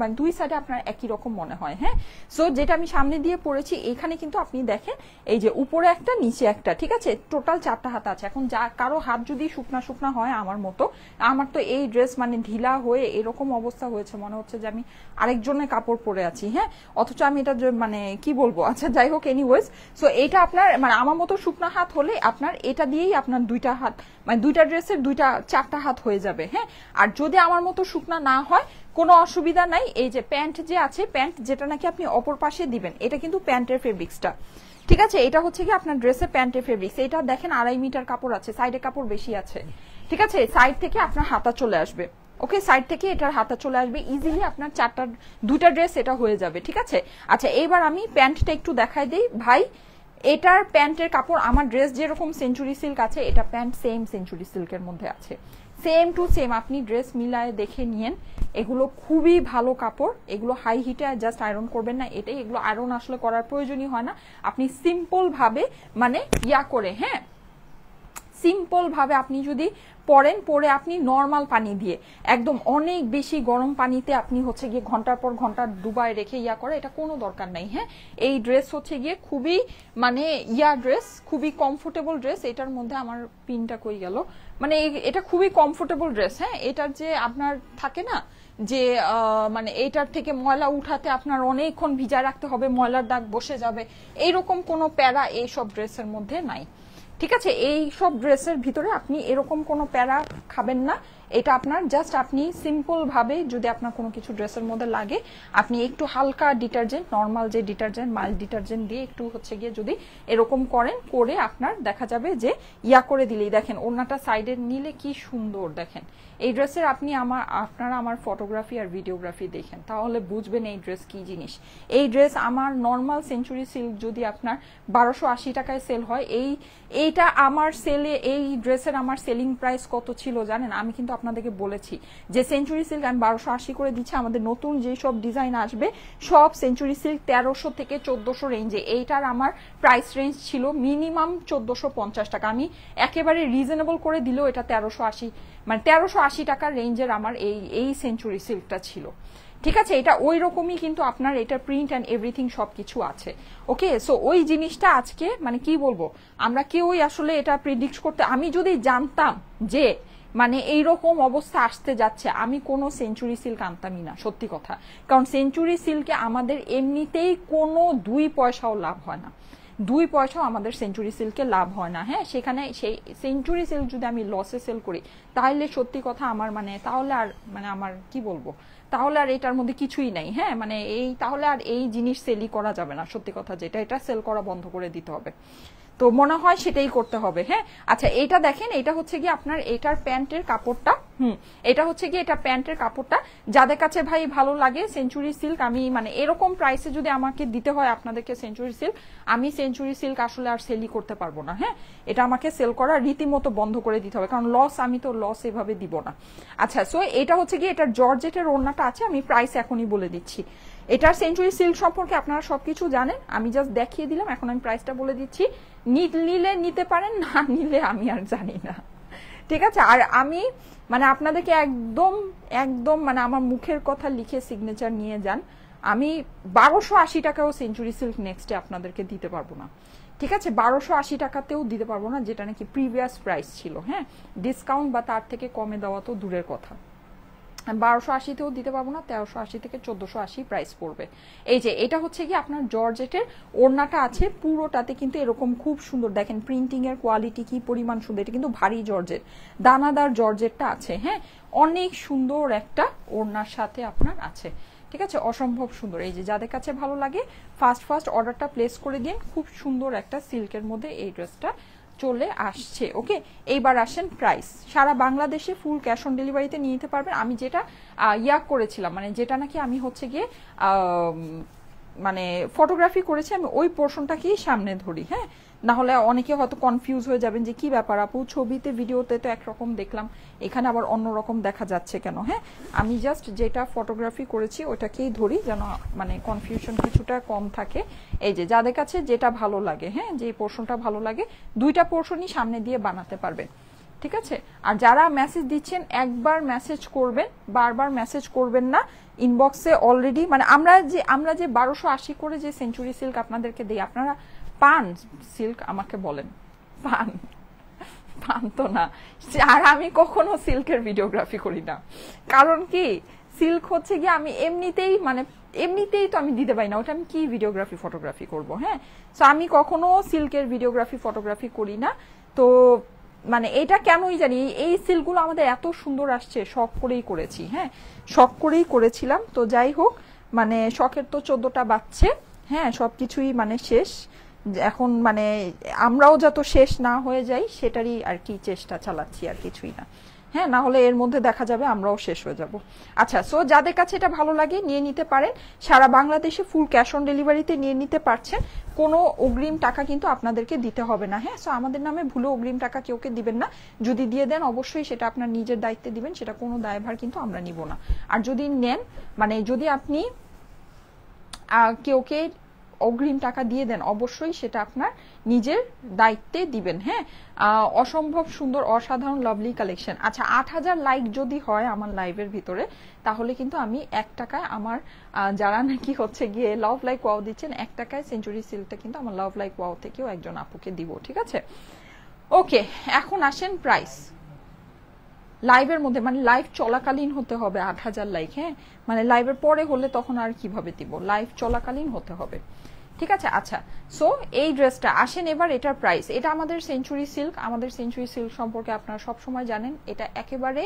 S1: মানে দুই সাইডে আপনার একই রকম মনে হয় হ্যাঁ সো যেটা আমি সামনে দিয়ে পড়েছি এখানে কিন্তু আপনি দেখেন এই যে উপরে একটা নিচে একটা ঠিক আছে টোটাল চারটা হাত আছে এখন যা কারো হাত যদি শুকনা শুকনা হয় আমার মতো আমার তো এই ড্রেস মানে ঢিলা হয়ে এরকম অবস্থা হয়েছে মনে হচ্ছে যে আমি আরেকজনের কাপড় পরে আছি হ্যাঁ অথচ আমি এটা মানে কি বলবো আচ্ছা যাই হোক এনিওয়েজ সো এটা আপনার মানে আমার মতো শুকনা হাত হলে আপনার এটা দিয়েই আপনার দুইটা হাত মানে দুইটা দুইটা ড্রেসের দুইটা চারটা হাত হয়ে যাবে হ্যাঁ আর যদি আমার মতো শুকনা না হয় কোনো অসুবিধা নাই এই যে প্যান্ট যে আছে প্যান্ট যেটা নাকি আপনি অপর পাশে দিবেন এটা কিন্তু প্যান্টের ফেব্রিক্সটা ঠিক আছে এটা হচ্ছে কি আপনার ড্রেসের প্যান্টের ফেব্রিক্স এটা দেখেন আড়াই মিটার কাপড় আছে সাইডে কাপড় বেশি আছে ঠিক আছে সাইড থেকে আপনার হাতা চলে আসবে ওকে সাইড থেকে এটার হাতা চলে আসবে ইজিলি আপনার চারটা দুটা ড্রেস এটা হয়ে যাবে ঠিক আছে আচ্ছা এইবার আমি প্যান্টটা একটু দেখাই দিই ভাই এটার প্যান্টের কাপড় আমার ড্রেস যেরকম সেঞ্চুরি সিল্ক আছে এটা প্যান্ট সেম সেঞ্চুরি সিল্কের মধ্যে আছে সেম টু সেম আপনি ড্রেস মিলায় দেখে নিয়েন এগুলো খুবই ভালো কাপড় এগুলো হাই হিটে জাস্ট আয়রন করবেন না এটাই এগুলো আয়রন আসলে করার প্রয়োজনই হয় না আপনি সিম্পলভাবে মানে ইয়া করে হ্যাঁ সিম্পলভাবে আপনি যদি পরেন পরে আপনি নর্মাল পানি দিয়ে একদম অনেক বেশি গরম পানিতে আপনি হচ্ছে গিয়ে ঘন্টার পর ঘন্টা ডুবায় রেখে ইয়া করে এটা কোনো দরকার নাই হ্যাঁ এই ড্রেস হচ্ছে গিয়ে খুবই মানে ইয়া ড্রেস খুবই কমফোর্টেবল ড্রেস এটার মধ্যে আমার পিনটা কই গেল মানে এটা খুবই কমফোর্টেবল ড্রেস হ্যাঁ এটার যে আপনার থাকে না যে মানে এটার থেকে ময়লা উঠাতে আপনার অনেকক্ষণ ভিজা রাখতে হবে ময়লার দাগ বসে যাবে এইরকম কোনো প্যারা এইসব ড্রেসের মধ্যে নাই ঠিক আছে এই সব ড্রেসের ভিতরে আপনি এরকম কোনো প্যারা খাবেন না এটা আপনার জাস্ট আপনি সিম্পলভাবে যদি আপনার কোনো কিছু ড্রেসের মধ্যে লাগে আপনি একটু হালকা ডিটারজেন্ট নর্মাল যে ডিটারজেন্ট মাইল ডিটারজেন্ট দিয়ে একটু হচ্ছে গিয়ে যদি এরকম করেন করে আপনার দেখা যাবে যে ইয়া করে দিলেই দেখেন ওনাটা সাইডে নিলে কি সুন্দর দেখেন এই ড্রেসের আপনি আমার আপনারা আমার ফটোগ্রাফি আর ভিডিওগ্রাফি দেখেন তাহলে বুঝবেন এই ড্রেস কি জিনিস এই ড্রেস আমার নর্মাল সেঞ্চুরি সিল্ক যদি আপনার বারোশো আশি টাকায় সেল হয় এই এইটা আমার সেলে এই ড্রেসের আমার সেলিং প্রাইস কত ছিল জানেন আমি কিন্তু আপনাদেরকে বলেছি যে সেঞ্চুরি সিল্ক আমি বারোশো আশি করে দিচ্ছি আমাদের নতুন সব ডিজাইন আসবে সব সেঞ্চুরি সিল্ক তেরোশো থেকে চোদ্দশো রেঞ্জে এইটার আমার প্রাইস রেঞ্জ ছিল মিনিমাম চোদ্দোশো পঞ্চাশ টাকা আমি একেবারে রিজনেবল করে দিলেও এটা তেরোশো আশি মানে তেরোশো আশি টাকার রেঞ্জের আমার এই এই সেঞ্চুরি সিল্কটা ছিল ঠিক আছে এটা ওই রকমই কিন্তু আপনার এটা প্রিন্ট অ্যান্ড এভরিথিং সব কিছু আছে ওকে সো ওই জিনিসটা আজকে মানে কি বলবো আমরা কেউই আসলে এটা প্রিডিক্ট করতে আমি যদি জানতাম যে মানে এই রকম অবস্থা আসতে যাচ্ছে আমি কোনো সেঞ্চুরি সিল্ক আনতামই না সত্যি কথা কারণ সেঞ্চুরি সিল্কে আমাদের এমনিতেই কোনো দুই পয়সাও লাভ হয় না দুই পয়সাও আমাদের সেঞ্চুরি সিল্কে লাভ হয় না হ্যাঁ সেখানে সেই সেঞ্চুরি সিল্ক যদি আমি লসে সেল করি তাহলে সত্যি কথা আমার মানে তাহলে আর মানে আমার কি বলবো তাহলে আর এটার মধ্যে কিছুই নাই হ্যাঁ মানে এই তাহলে আর এই জিনিস সেলই করা যাবে না সত্যি কথা যেটা এটা সেল করা বন্ধ করে দিতে হবে তো মনে হয় সেটাই করতে হবে হ্যাঁ আচ্ছা এইটা দেখেন এটা হচ্ছে গিয়ে আপনার এটার প্যান্টের কাপড়টা হুম এটা হচ্ছে গিয়ে এটা প্যান্টের কাপড়টা যাদের কাছে ভাই ভালো লাগে সেঞ্চুরি সিল্ক আমি মানে এরকম প্রাইসে যদি আমাকে দিতে হয় আপনাদেরকে সেঞ্চুরি সিল্ক আমি সেঞ্চুরি সিল্ক আসলে আর সেলই করতে পারবো না হ্যাঁ এটা আমাকে সেল করা রীতিমতো বন্ধ করে দিতে হবে কারণ লস আমি তো লস এভাবে দিব না আচ্ছা সো এটা হচ্ছে গিয়ে এটার জর্জেটের ওড়নাটা আছে আমি প্রাইস এখনই বলে দিচ্ছি এটার সেঞ্চুরি সিল্ক সম্পর্কে আপনারা সবকিছু জানেন আমি জাস্ট দেখিয়ে দিলাম এখন আমি প্রাইসটা বলে দিচ্ছি নিলে নিতে পারেন না নিলে আমি আর জানি না ঠিক আছে আর আমি মানে আপনাদেরকে একদম একদম মানে আমার মুখের কথা লিখে সিগনেচার নিয়ে যান আমি বারোশো আশি টাকাও সেঞ্চুরি সিল্ক নেক্সটে আপনাদেরকে দিতে পারবো না ঠিক আছে বারোশো আশি টাকাতেও দিতে পারবো না যেটা নাকি প্রিভিয়াস প্রাইস ছিল হ্যাঁ ডিসকাউন্ট বা তার থেকে কমে দেওয়া তো দূরের কথা বারোশো আশিতেও দিতে পারবো না তেরোশো আশি থেকে চোদ্দোশো আশি প্রাইস পড়বে এই যে এটা হচ্ছে কি আপনার জর্জেটের ওড়নাটা আছে পুরোটাতে কিন্তু এরকম খুব সুন্দর দেখেন প্রিন্টিং এর কোয়ালিটি কি পরিমাণ সুন্দর এটা কিন্তু ভারী জর্জেট দানাদার জর্জেটটা আছে হ্যাঁ অনেক সুন্দর একটা ওড়নার সাথে আপনার আছে ঠিক আছে অসম্ভব সুন্দর এই যে যাদের কাছে ভালো লাগে ফার্স্ট ফার্স্ট অর্ডারটা প্লেস করে দিন খুব সুন্দর একটা সিল্কের মধ্যে এই ড্রেসটা চলে আসছে ওকে এইবার আসেন প্রাইস সারা বাংলাদেশে ফুল ক্যাশ অন ডেলিভারিতে নিয়ে নিতে পারবেন আমি যেটা ইয়া করেছিলাম মানে যেটা নাকি আমি হচ্ছে গিয়ে মানে ফটোগ্রাফি করেছি আমি ওই পোর্শনটাকেই সামনে ধরি হ্যাঁ না হলে অনেকে হয়তো কনফিউজ হয়ে যাবেন যে কি ব্যাপার আপু ছবিতে ভিডিওতে তো একরকম দেখলাম এখানে আবার অন্যরকম দেখা যাচ্ছে কেন হ্যাঁ আমি জাস্ট যেটা ফটোগ্রাফি করেছি ওটাকেই ধরি যেন মানে কনফিউশন কিছুটা কম থাকে এই যে যাদের কাছে যেটা ভালো লাগে হ্যাঁ যে পোর্শনটা ভালো লাগে দুইটা পোর্শনই সামনে দিয়ে বানাতে পারবেন ঠিক আছে আর যারা মেসেজ দিচ্ছেন একবার মেসেজ করবেন বারবার মেসেজ করবেন না ইনবক্সে অলরেডি মানে আমরা যে আমরা যে বারোশো আশি করে যে সেঞ্চুরি সিল্ক আপনাদেরকে দিই আপনারা পান সিল্ক আমাকে বলেন পান পান তো না আর আমি কখনো সিল্কের ভিডিওগ্রাফি করি না কারণ কি সিল্ক হচ্ছে গিয়ে আমি এমনিতেই মানে এমনিতেই তো আমি দিতে পারি না ওটা আমি কি ভিডিওগ্রাফি ফটোগ্রাফি করব হ্যাঁ সো আমি কখনো সিল্কের ভিডিওগ্রাফি ফটোগ্রাফি করি না তো মানে এটা কেনই জানি এই সিলগুলো আমাদের এত সুন্দর আসছে শখ করেই করেছি হ্যাঁ শখ করেই করেছিলাম তো যাই হোক মানে শখের তো চোদ্দটা বাচ্চে হ্যাঁ সব কিছুই মানে শেষ এখন মানে আমরাও যত শেষ না হয়ে যাই সেটারই আর কি চেষ্টা চালাচ্ছি আর কিছুই না হ্যাঁ না হলে এর মধ্যে দেখা যাবে আমরাও শেষ হয়ে যাব আচ্ছা সো যাদের কাছে এটা ভালো লাগে নিয়ে নিতে পারেন সারা বাংলাদেশে ফুল ক্যাশ অন ডেলিভারিতে নিয়ে নিতে পারছেন কোনো অগ্রিম টাকা কিন্তু আপনাদেরকে দিতে হবে না হ্যাঁ সো আমাদের নামে ভুলো অগ্রিম টাকা কেউকে দিবেন না যদি দিয়ে দেন অবশ্যই সেটা আপনার নিজের দায়িত্বে দিবেন সেটা কোনো দায়ভার কিন্তু আমরা নিব না আর যদি নেন মানে যদি আপনি কেউকে অগ্রিম টাকা দিয়ে দেন অবশ্যই সেটা আপনার নিজের দায়িত্বে দিবেন হ্যাঁ অসম্ভব সুন্দর অসাধারণ লাভলি কালেকশন আচ্ছা আট হাজার লাইক যদি হয় আমার লাইভের ভিতরে তাহলে কিন্তু আমি এক টাকায় আমার যারা নাকি হচ্ছে গিয়ে লাভ লাইক ওয়াও দিচ্ছেন এক টাকায় সেঞ্চুরি সিলটা কিন্তু আমার লাভ লাইক ওয়াও থেকেও একজন আপুকে দিব ঠিক আছে ওকে এখন আসেন প্রাইস লাইভের মধ্যে মানে লাইভ চলাকালীন হতে হবে আট হাজার লাইক হ্যাঁ মানে লাইভের পরে হলে তখন আর কিভাবে দিব লাইভ চলাকালীন হতে হবে ঠিক আছে আচ্ছা সো এই ড্রেসটা আসেন এবার এটার প্রাইস এটা আমাদের সেঞ্চুরি সিল্ক আমাদের সেঞ্চুরি সিল্ক সম্পর্কে আপনারা সবসময় জানেন এটা একেবারে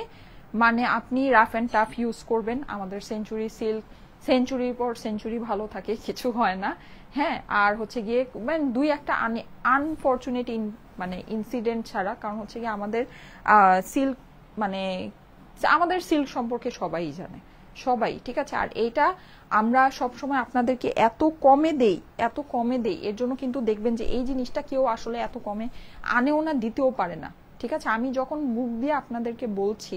S1: মানে আপনি রাফ অ্যান্ড টাফ ইউজ করবেন আমাদের সেঞ্চুরি সিল্ক সেঞ্চুরির পর সেঞ্চুরি ভালো থাকে কিছু হয় না হ্যাঁ আর হচ্ছে গিয়ে মানে দুই একটা আনফর্চুনেট ইন মানে ইনসিডেন্ট ছাড়া কারণ হচ্ছে গিয়ে আমাদের সিল্ক মানে আমাদের সিল্ক সম্পর্কে সবাই জানে সবাই ঠিক আছে আর এটা আমরা সবসময় আপনাদেরকে এত কমে দেই এত কমে দেই এর জন্য কিন্তু দেখবেন যে এই জিনিসটা কেউ আসলে এত কমে আনেও না দিতেও পারে না ঠিক আছে আমি যখন মুখ দিয়ে আপনাদেরকে বলছি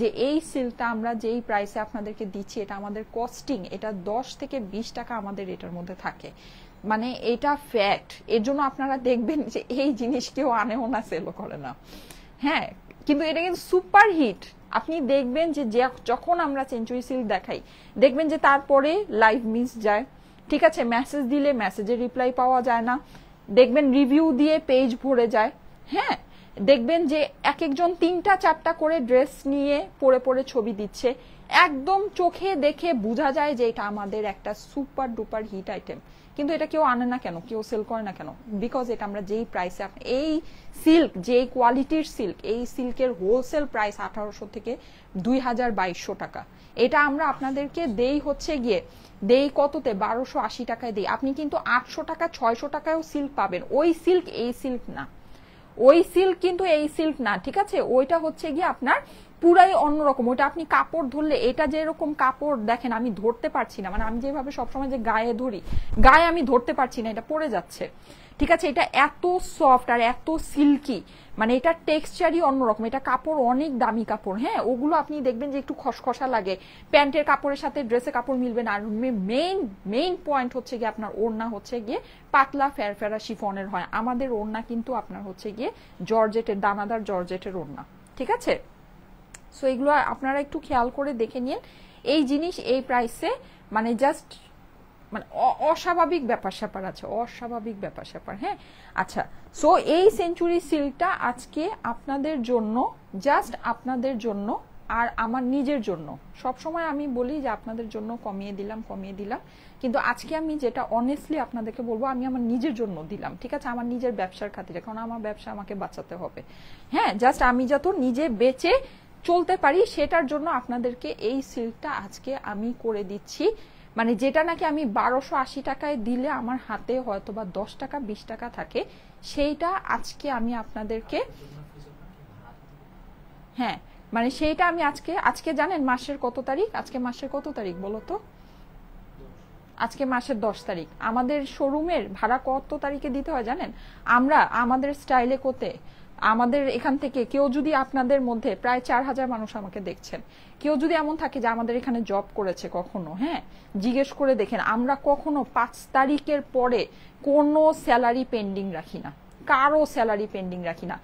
S1: যে এই সিলটা আমরা যেই প্রাইসে আপনাদেরকে দিচ্ছি এটা আমাদের কস্টিং এটা দশ থেকে বিশ টাকা আমাদের এটার মধ্যে থাকে মানে এটা ফ্যাক্ট এর জন্য আপনারা দেখবেন যে এই জিনিস কেউ আনেও না সেলও করে না হ্যাঁ কিন্তু এটা কিন্তু সুপার হিট আপনি দেখবেন যে যখন আমরা সেঞ্চুরি সিল দেখাই দেখবেন যে তারপরে লাইভ মিস যায় ঠিক আছে মেসেজ দিলে মেসেজের রিপ্লাই পাওয়া যায় না দেখবেন রিভিউ দিয়ে পেজ ভরে যায় হ্যাঁ দেখবেন যে এক একজন তিনটা চারটা করে ড্রেস নিয়ে পরে পরে ছবি দিচ্ছে একদম চোখে দেখে বোঝা যায় যে এটা আমাদের একটা সুপার ডুপার হিট আইটেম কিন্তু এটা কেউ আনে না কেন কেউ সেল করে না কেন বিকজ এটা আমরা যেই প্রাইসে এই সিল্ক যেই কোয়ালিটির সিল্ক এই সিল্কের হোলসেল প্রাইস আঠারোশো থেকে দুই হাজার বাইশশো টাকা এটা আমরা আপনাদেরকে দেই হচ্ছে গিয়ে দেই কততে বারোশো আশি টাকায় দেই আপনি কিন্তু আটশো টাকা ছয়শো টাকায়ও সিল্ক পাবেন ওই সিল্ক এই সিল্ক না ওই সিল্ক কিন্তু এই সিল্ক না ঠিক আছে ওইটা হচ্ছে গিয়ে আপনার পুরাই অন্যরকম ওটা আপনি কাপড় ধরলে এটা যেরকম কাপড় দেখেন আমি ধরতে পারছি না মানে আমি যেভাবে সবসময় যে গায়ে ধরি গায়ে আমি ধরতে পারছি না এটা পরে যাচ্ছে ঠিক আছে এটা এত সফট আর এত সিল্কি মানে এটা টেক্সচারই অন্যরকম এটা কাপড় অনেক দামি কাপড় হ্যাঁ ওগুলো আপনি দেখবেন যে একটু খসখসা লাগে প্যান্টের কাপড়ের সাথে ড্রেসে কাপড় মিলবে না আর মেইন মেইন পয়েন্ট হচ্ছে গিয়ে আপনার ওড়না হচ্ছে গিয়ে পাতলা ফেরফেরা শিফনের হয় আমাদের ওড়না কিন্তু আপনার হচ্ছে গিয়ে জর্জেটের দানাদার জর্জেটের ওড়না ঠিক আছে সো এগুলো আপনারা একটু খেয়াল করে দেখে নিন এই জিনিস এই প্রাইসে মানে জাস্ট মানে অস্বাভাবিক ব্যাপার স্যাপার আছে অস্বাভাবিক ব্যাপার স্যাপার হ্যাঁ আচ্ছা সো এই সেঞ্চুরি সিলটা আজকে আপনাদের জন্য জাস্ট আপনাদের জন্য আর আমার নিজের জন্য সবসময় আমি বলি যে আপনাদের জন্য কমিয়ে দিলাম কমিয়ে দিলাম কিন্তু আজকে আমি যেটা অনেস্টলি আপনাদেরকে বলবো আমি আমার নিজের জন্য দিলাম ঠিক আছে আমার নিজের ব্যবসার খাতিরে কারণ আমার ব্যবসা আমাকে বাঁচাতে হবে হ্যাঁ জাস্ট আমি যত নিজে বেঁচে চলতে পারি সেটার জন্য আপনাদেরকে এই সিল্কটা আজকে আমি করে দিচ্ছি মানে যেটা নাকি আমি বারোশো আশি টাকায় দিলে আমার হাতে হয়তো বা দশ টাকা বিশ টাকা থাকে সেইটা আজকে আমি আপনাদেরকে হ্যাঁ মানে সেইটা আমি আজকে আজকে জানেন মাসের কত তারিখ আজকে মাসের কত তারিখ বলো তো আজকে মাসের দশ তারিখ আমাদের শোরুমের ভাড়া কত তারিখে দিতে হয় জানেন আমরা আমাদের স্টাইলে কোতে আমাদের এখান থেকে কেউ যদি আপনাদের মধ্যে প্রায় চার হাজার মানুষ আমাকে দেখছেন কেউ যদি এমন থাকে যে আমাদের এখানে জব করেছে কখনো হ্যাঁ জিজ্ঞেস করে দেখেন আমরা কখনো পাঁচ তারিখের পরে কোনো স্যালারি পেন্ডিং রাখি না কারো স্যালারি পেন্ডিং রাখি না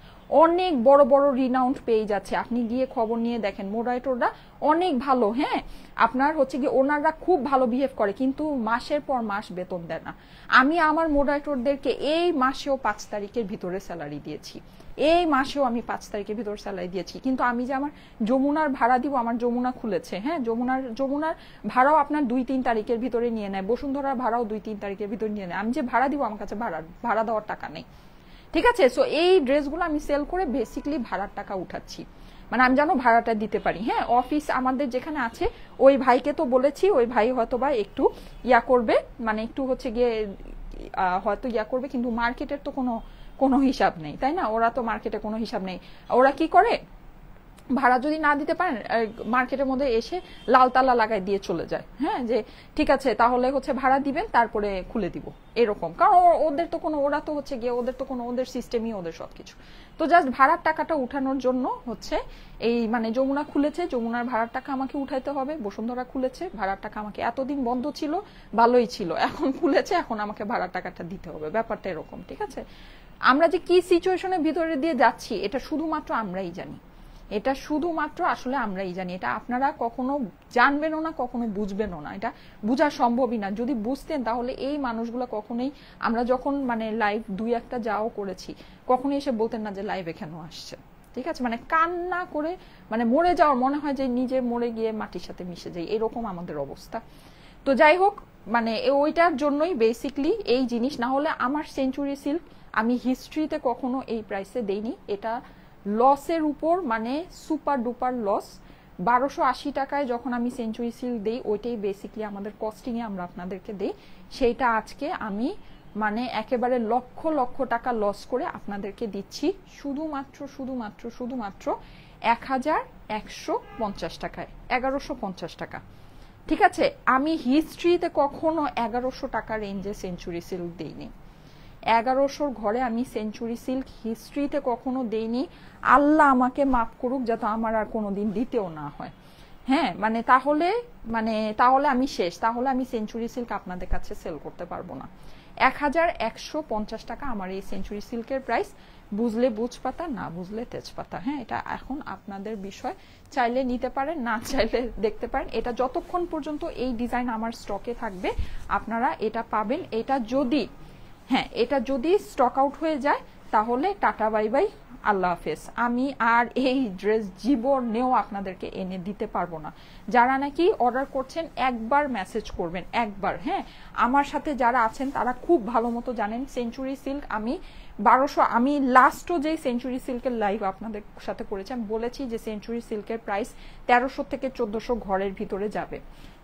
S1: অনেক বড় বড় রিনাউন্ড পেজ আছে আপনি গিয়ে খবর নিয়ে দেখেন মোডাইটোররা অনেক ভালো হ্যাঁ আপনার হচ্ছে কি ওনাররা খুব ভালো বিহেভ করে কিন্তু মাসের পর মাস বেতন দেয় না আমি আমার মোডাইটোরদেরকে এই মাসেও পাঁচ তারিখের ভিতরে স্যালারি দিয়েছি এই মাসেও আমি পাঁচ তারিখের ভিতর স্যালারি দিয়েছি কিন্তু আমি যে আমার যমুনার ভাড়া দিব আমার যমুনা খুলেছে হ্যাঁ যমুনার যমুনার ভাড়াও আপনার দুই তিন তারিখের ভিতরে নিয়ে নেয় বসুন্ধরার ভাড়াও দুই তিন তারিখের ভিতরে নিয়ে নেয় আমি যে ভাড়া দিব আমার কাছে ভাড়া ভাড়া দেওয়ার টাকা নেই ঠিক আছে সো এই ড্রেসগুলো আমি সেল করে বেসিকলি ভাড়ার টাকা উঠাচ্ছি মানে আমি যেন ভাড়াটা দিতে পারি হ্যাঁ অফিস আমাদের যেখানে আছে ওই ভাইকে তো বলেছি ওই ভাই হয়তো বা একটু ইয়া করবে মানে একটু হচ্ছে গিয়ে হয়তো ইয়া করবে কিন্তু মার্কেটের তো কোনো কোনো হিসাব নেই তাই না ওরা তো মার্কেটে কোনো হিসাব নেই ওরা কি করে ভাড়া যদি না দিতে পারেন মার্কেটের মধ্যে এসে লাল তালা লাগাই দিয়ে চলে যায় হ্যাঁ যে ঠিক আছে তাহলে হচ্ছে ভাড়া দিবেন তারপরে খুলে দিব এরকম কারণ ওদের তো কোনো ওরা তো হচ্ছে গিয়ে ওদের তো কোনো ওদের সিস্টেমই ওদের সবকিছু তো জাস্ট ভাড়ার টাকাটা উঠানোর জন্য হচ্ছে এই মানে যমুনা খুলেছে যমুনার ভাড়ার টাকা আমাকে উঠাইতে হবে বসুন্ধরা খুলেছে ভাড়ার টাকা আমাকে এতদিন বন্ধ ছিল ভালোই ছিল এখন খুলেছে এখন আমাকে ভাড়ার টাকাটা দিতে হবে ব্যাপারটা এরকম ঠিক আছে আমরা যে কি সিচুয়েশনের ভিতরে দিয়ে যাচ্ছি এটা শুধুমাত্র আমরাই জানি এটা শুধুমাত্র আসলে আমরাই জানি এটা আপনারা কখনো জানবেনও না কখনো বুঝবেনও না এটা বোঝা সম্ভবই না যদি বুঝতেন তাহলে এই মানুষগুলো কখনোই আমরা যখন মানে লাইভ দুই একটা যাও করেছি কখনোই এসে বলতেন না যে লাইভ এখানেও আসছে ঠিক আছে মানে কান্না করে মানে মরে যাওয়ার মনে হয় যে নিজে মরে গিয়ে মাটির সাথে মিশে যাই এরকম আমাদের অবস্থা তো যাই হোক মানে ওইটার জন্যই বেসিকলি এই জিনিস না হলে আমার সেঞ্চুরি সিল্ক আমি হিস্ট্রিতে কখনো এই প্রাইসে দেইনি এটা লসের উপর মানে সুপার ডুপার লস বারোশো আশি টাকায় যখন আমি সেঞ্চুরি সিল দিই ওইটাই বেসিকলি আমাদের কস্টিংয়ে আমরা আপনাদেরকে দিই সেইটা আজকে আমি মানে একেবারে লক্ষ লক্ষ টাকা লস করে আপনাদেরকে দিচ্ছি শুধুমাত্র শুধুমাত্র শুধুমাত্র এক হাজার একশো পঞ্চাশ টাকায় এগারোশো পঞ্চাশ টাকা ঠিক আছে আমি হিস্ট্রিতে কখনো এগারোশো টাকা রেঞ্জে সেঞ্চুরি সিল্ক দিইনি এগারোশোর ঘরে আমি সেঞ্চুরি সিল্ক হিস্ট্রিতে কখনো দেইনি আল্লাহ আমাকে মাফ করুক যাতে আমার আর কোনোদিন দিতেও না হয় হ্যাঁ মানে তাহলে মানে তাহলে আমি শেষ তাহলে আমি সেঞ্চুরি সিল্ক আপনাদের কাছে সেল করতে পারবো না এক হাজার একশো পঞ্চাশ টাকা আমার এই সেঞ্চুরি সিল্কের প্রাইস বুঝলে পাতা না বুঝলে তেজপাতা হ্যাঁ এটা এখন আপনাদের বিষয় চাইলে নিতে পারেন না চাইলে দেখতে পারেন এটা যতক্ষণ পর্যন্ত এই ডিজাইন আমার স্টকে থাকবে আপনারা এটা পাবেন এটা যদি হ্যাঁ এটা যদি স্টক আউট হয়ে যায় তাহলে টাটা বাই বাই আল্লাহ হাফেজ আমি আর এই ড্রেস নেও আপনাদেরকে এনে দিতে পারবো না যারা নাকি অর্ডার করছেন একবার মেসেজ করবেন একবার হ্যাঁ আমার সাথে যারা আছেন তারা খুব ভালো মতো জানেন সেঞ্চুরি সিল্ক আমি বারোশো আমি লাস্টও যেই সেঞ্চুরি সিল্কের লাইভ আপনাদের সাথে করেছি আমি বলেছি যে সেঞ্চুরি সিল্কের প্রাইস তেরোশো থেকে চোদ্দোশো ঘরের ভিতরে যাবে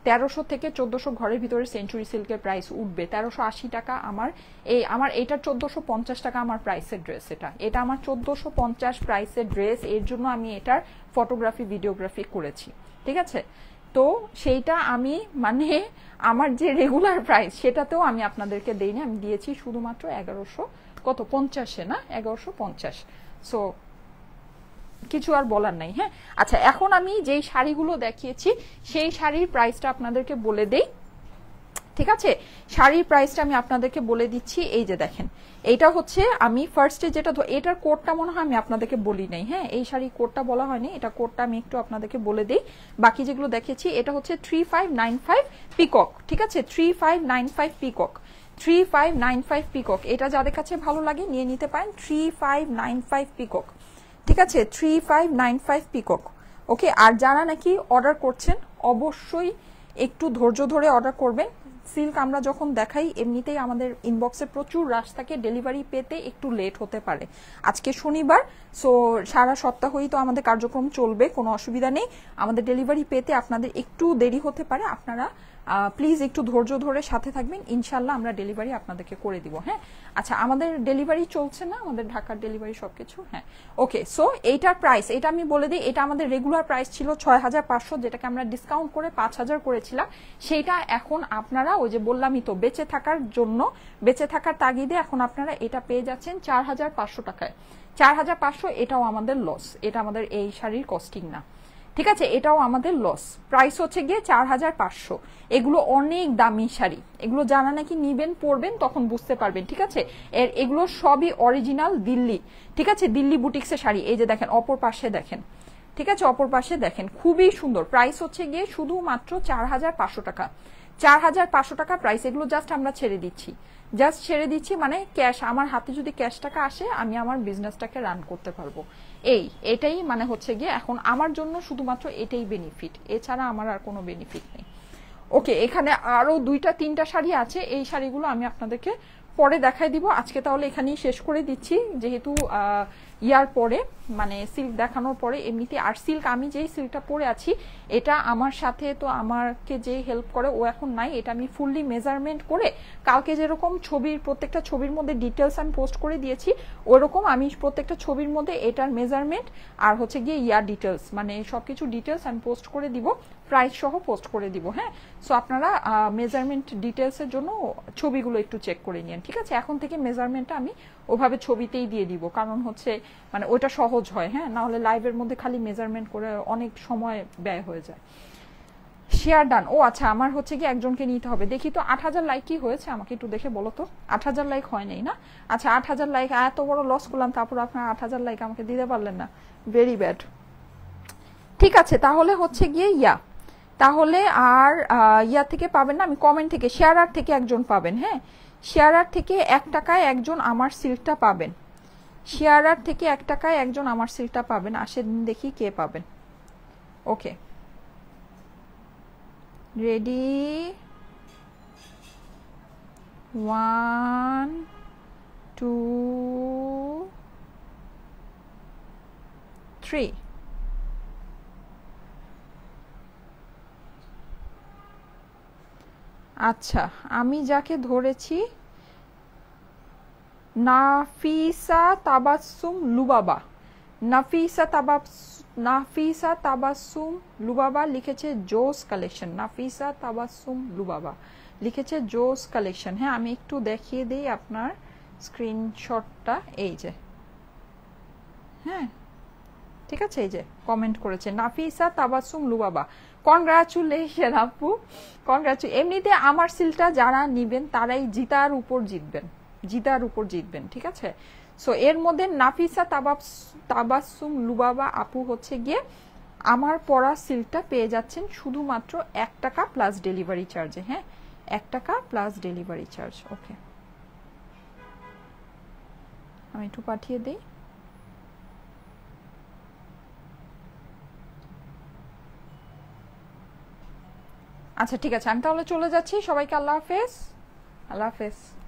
S1: তেরোশো থেকে চোদ্দোশো ঘরের ভিতরে সেঞ্চুরি সিল্কের প্রাইস উঠবে তেরোশো আশি টাকা আমার এই আমার এটা চোদ্দোশো পঞ্চাশ টাকা আমার প্রাইসের ড্রেস এটা এটা আমার চোদ্দোশো পঞ্চাশ প্রাইসের ড্রেস এর জন্য আমি এটার ফটোগ্রাফি ভিডিওগ্রাফি করেছি ঠিক আছে তো সেইটা আমি মানে আমার যে রেগুলার প্রাইস সেটাতেও আমি আপনাদেরকে দেইনি আমি দিয়েছি শুধুমাত্র এগারোশো কত পঞ্চাশে না এগারোশো পঞ্চাশ সো কিছু আর বলার নাই হ্যাঁ আচ্ছা এখন আমি যেই শাড়িগুলো দেখিয়েছি সেই শাড়ির প্রাইসটা আপনাদেরকে বলে দেই ঠিক আছে শাড়ির প্রাইসটা আমি আপনাদেরকে বলে দিচ্ছি এই যে দেখেন এইটা হচ্ছে আমি ফার্স্টে যেটা এটার কোডটা মনে হয় আমি আপনাদেরকে বলি নাই হ্যাঁ এই শাড়ি কোডটা বলা হয়নি এটা কোডটা আমি একটু আপনাদেরকে বলে দিই বাকি যেগুলো দেখেছি এটা হচ্ছে three five nine five peacock ঠিক আছে three five nine five peacock three five nine five peacock এটা যাদের কাছে ভালো লাগে নিয়ে নিতে পারেন three five nine five peacock ঠিক আছে three five nine five peacock okay আর যারা নাকি অর্ডার করছেন অবশ্যই একটু ধৈর্য ধরে অর্ডার করবেন সিল্ক আমরা যখন দেখাই এমনিতেই আমাদের ইনবক্সে প্রচুর রাশ থাকে ডেলিভারি পেতে একটু লেট হতে পারে আজকে শনিবার সো সারা সপ্তাহই তো আমাদের কার্যক্রম চলবে কোনো অসুবিধা নেই আমাদের ডেলিভারি পেতে আপনাদের একটু দেরি হতে পারে আপনারা প্লিজ একটু ধৈর্য ধরে সাথে থাকবেন ইনশাল্লাহ আমরা ডেলিভারি আপনাদেরকে করে দিব হ্যাঁ আচ্ছা আমাদের ডেলিভারি চলছে না আমাদের ঢাকার ডেলিভারি সব কিছু হ্যাঁ ওকে সো এইটার প্রাইস এটা আমি বলে দিই এটা আমাদের রেগুলার প্রাইস ছিল ছয় হাজার পাঁচশো যেটাকে আমরা ডিসকাউন্ট করে পাঁচ হাজার করেছিলাম সেইটা এখন আপনারা ওই যে বললামই তো বেঁচে থাকার জন্য বেঁচে থাকার তাগিদে এখন আপনারা এটা পেয়ে যাচ্ছেন চার হাজার পাঁচশো টাকায় চার হাজার পাঁচশো এটাও আমাদের লস এটা আমাদের এই শাড়ির কস্টিং না ঠিক আছে এটাও আমাদের লস প্রাইস হচ্ছে গিয়ে চার হাজার পাঁচশো এগুলো অনেক দামি শাড়ি এগুলো জানা নাকি নিবেন পরবেন তখন বুঝতে পারবেন ঠিক আছে এর এগুলো সবই অরিজিনাল দিল্লি ঠিক আছে দিল্লি বুটিক্সের শাড়ি এই যে দেখেন অপর পাশে দেখেন ঠিক আছে অপর পাশে দেখেন খুবই সুন্দর প্রাইস হচ্ছে গিয়ে শুধুমাত্র চার হাজার পাঁচশো টাকা চার হাজার পাঁচশো টাকা প্রাইস এগুলো জাস্ট আমরা ছেড়ে দিচ্ছি জাস্ট ছেড়ে দিচ্ছি মানে ক্যাশ আমার হাতে যদি ক্যাশ টাকা আসে আমি আমার বিজনেসটাকে রান করতে পারবো এই এটাই মানে হচ্ছে গিয়ে এখন আমার জন্য শুধুমাত্র এটাই বেনিফিট এছাড়া আমার আর কোনো বেনিফিট নেই ওকে এখানে আরও দুইটা তিনটা শাড়ি আছে এই শাড়িগুলো আমি আপনাদেরকে পরে দেখাই দিব আজকে তাহলে এখানেই শেষ করে দিচ্ছি যেহেতু ইয়ার পরে মানে সিল্ক দেখানোর পরে এমনিতে আর সিল্ক আমি যেই সিল্কটা পরে আছি এটা আমার সাথে তো আমাকে যে হেল্প করে ও এখন নাই এটা আমি ফুললি মেজারমেন্ট করে কালকে যেরকম ছবির প্রত্যেকটা ছবির মধ্যে ডিটেলস আমি পোস্ট করে দিয়েছি ওরকম আমি প্রত্যেকটা ছবির মধ্যে এটার মেজারমেন্ট আর হচ্ছে গিয়ে ইয়ার ডিটেলস মানে সব কিছু ডিটেলস আমি পোস্ট করে দিব প্রাইস সহ পোস্ট করে দিব হ্যাঁ সো আপনারা মেজারমেন্ট ডিটেলসের জন্য ছবিগুলো একটু চেক করে নিন ঠিক আছে এখন থেকে মেজারমেন্টটা আমি ওভাবে ছবিতেই দিয়ে দিব কারণ হচ্ছে মানে ওটা সহজ হয় হ্যাঁ না হলে লাইভের মধ্যে খালি মেজারমেন্ট করে অনেক সময় ব্যয় হয়ে যায় শেয়ার ডান ও আচ্ছা আমার হচ্ছে কি একজনকে নিতে হবে দেখি তো আট হাজার লাইক কি হয়েছে আমাকে একটু দেখে বলো তো আট হাজার লাইক হয় নাই না আচ্ছা আট হাজার লাইক এত বড় লস করলাম তারপর আপনার আট হাজার লাইক আমাকে দিতে পারলেন না ভেরি ব্যাড ঠিক আছে তাহলে হচ্ছে গিয়ে ইয়া তাহলে আর ইয়া থেকে পাবেন না আমি কমেন্ট থেকে আর থেকে একজন পাবেন হ্যাঁ আর থেকে এক টাকায় একজন আমার সিল্কটা পাবেন শেয়ারার থেকে এক টাকায় একজন আমার সিলটা পাবেন আসেন দেখি কে পাবেন okay ready one two three আচ্ছা আমি যাকে ধরেছি নাফিসা তাবাসুম লুবাবা নাফিসা তাবাস নাফিসা তাবাসুম লুবাবা লিখেছে জোস কালেকশন নাফিসা তাবাসুম লুবাবা লিখেছে জোস কালেকশন হ্যাঁ আমি একটু দেখিয়ে দিই আপনার স্ক্রিনশটটা এই যে হ্যাঁ ঠিক আছে এই যে কমেন্ট করেছে নাফিসা তাবাসুম লুবাবা কনগ্রাচুলেশন আপু কনগ্রাচু এমনিতে আমার সিলটা যারা নিবেন তারাই জিতার উপর জিতবেন জিদার উপর জিতবেন ঠিক আছে সো এর মধ্যে নাফিসা তাবাসুম লুবাবা আপু হচ্ছে গিয়ে আমার পড়া সিল্কটা পেয়ে যাচ্ছেন শুধুমাত্র এক টাকা প্লাস ডেলিভারি চার্জে হ্যাঁ এক টাকা প্লাস ডেলিভারি চার্জ ওকে আমি একটু পাঠিয়ে দিই আচ্ছা ঠিক আছে আমি তাহলে চলে যাচ্ছি সবাইকে আল্লাহ হাফেজ আল্লাহ হাফেজ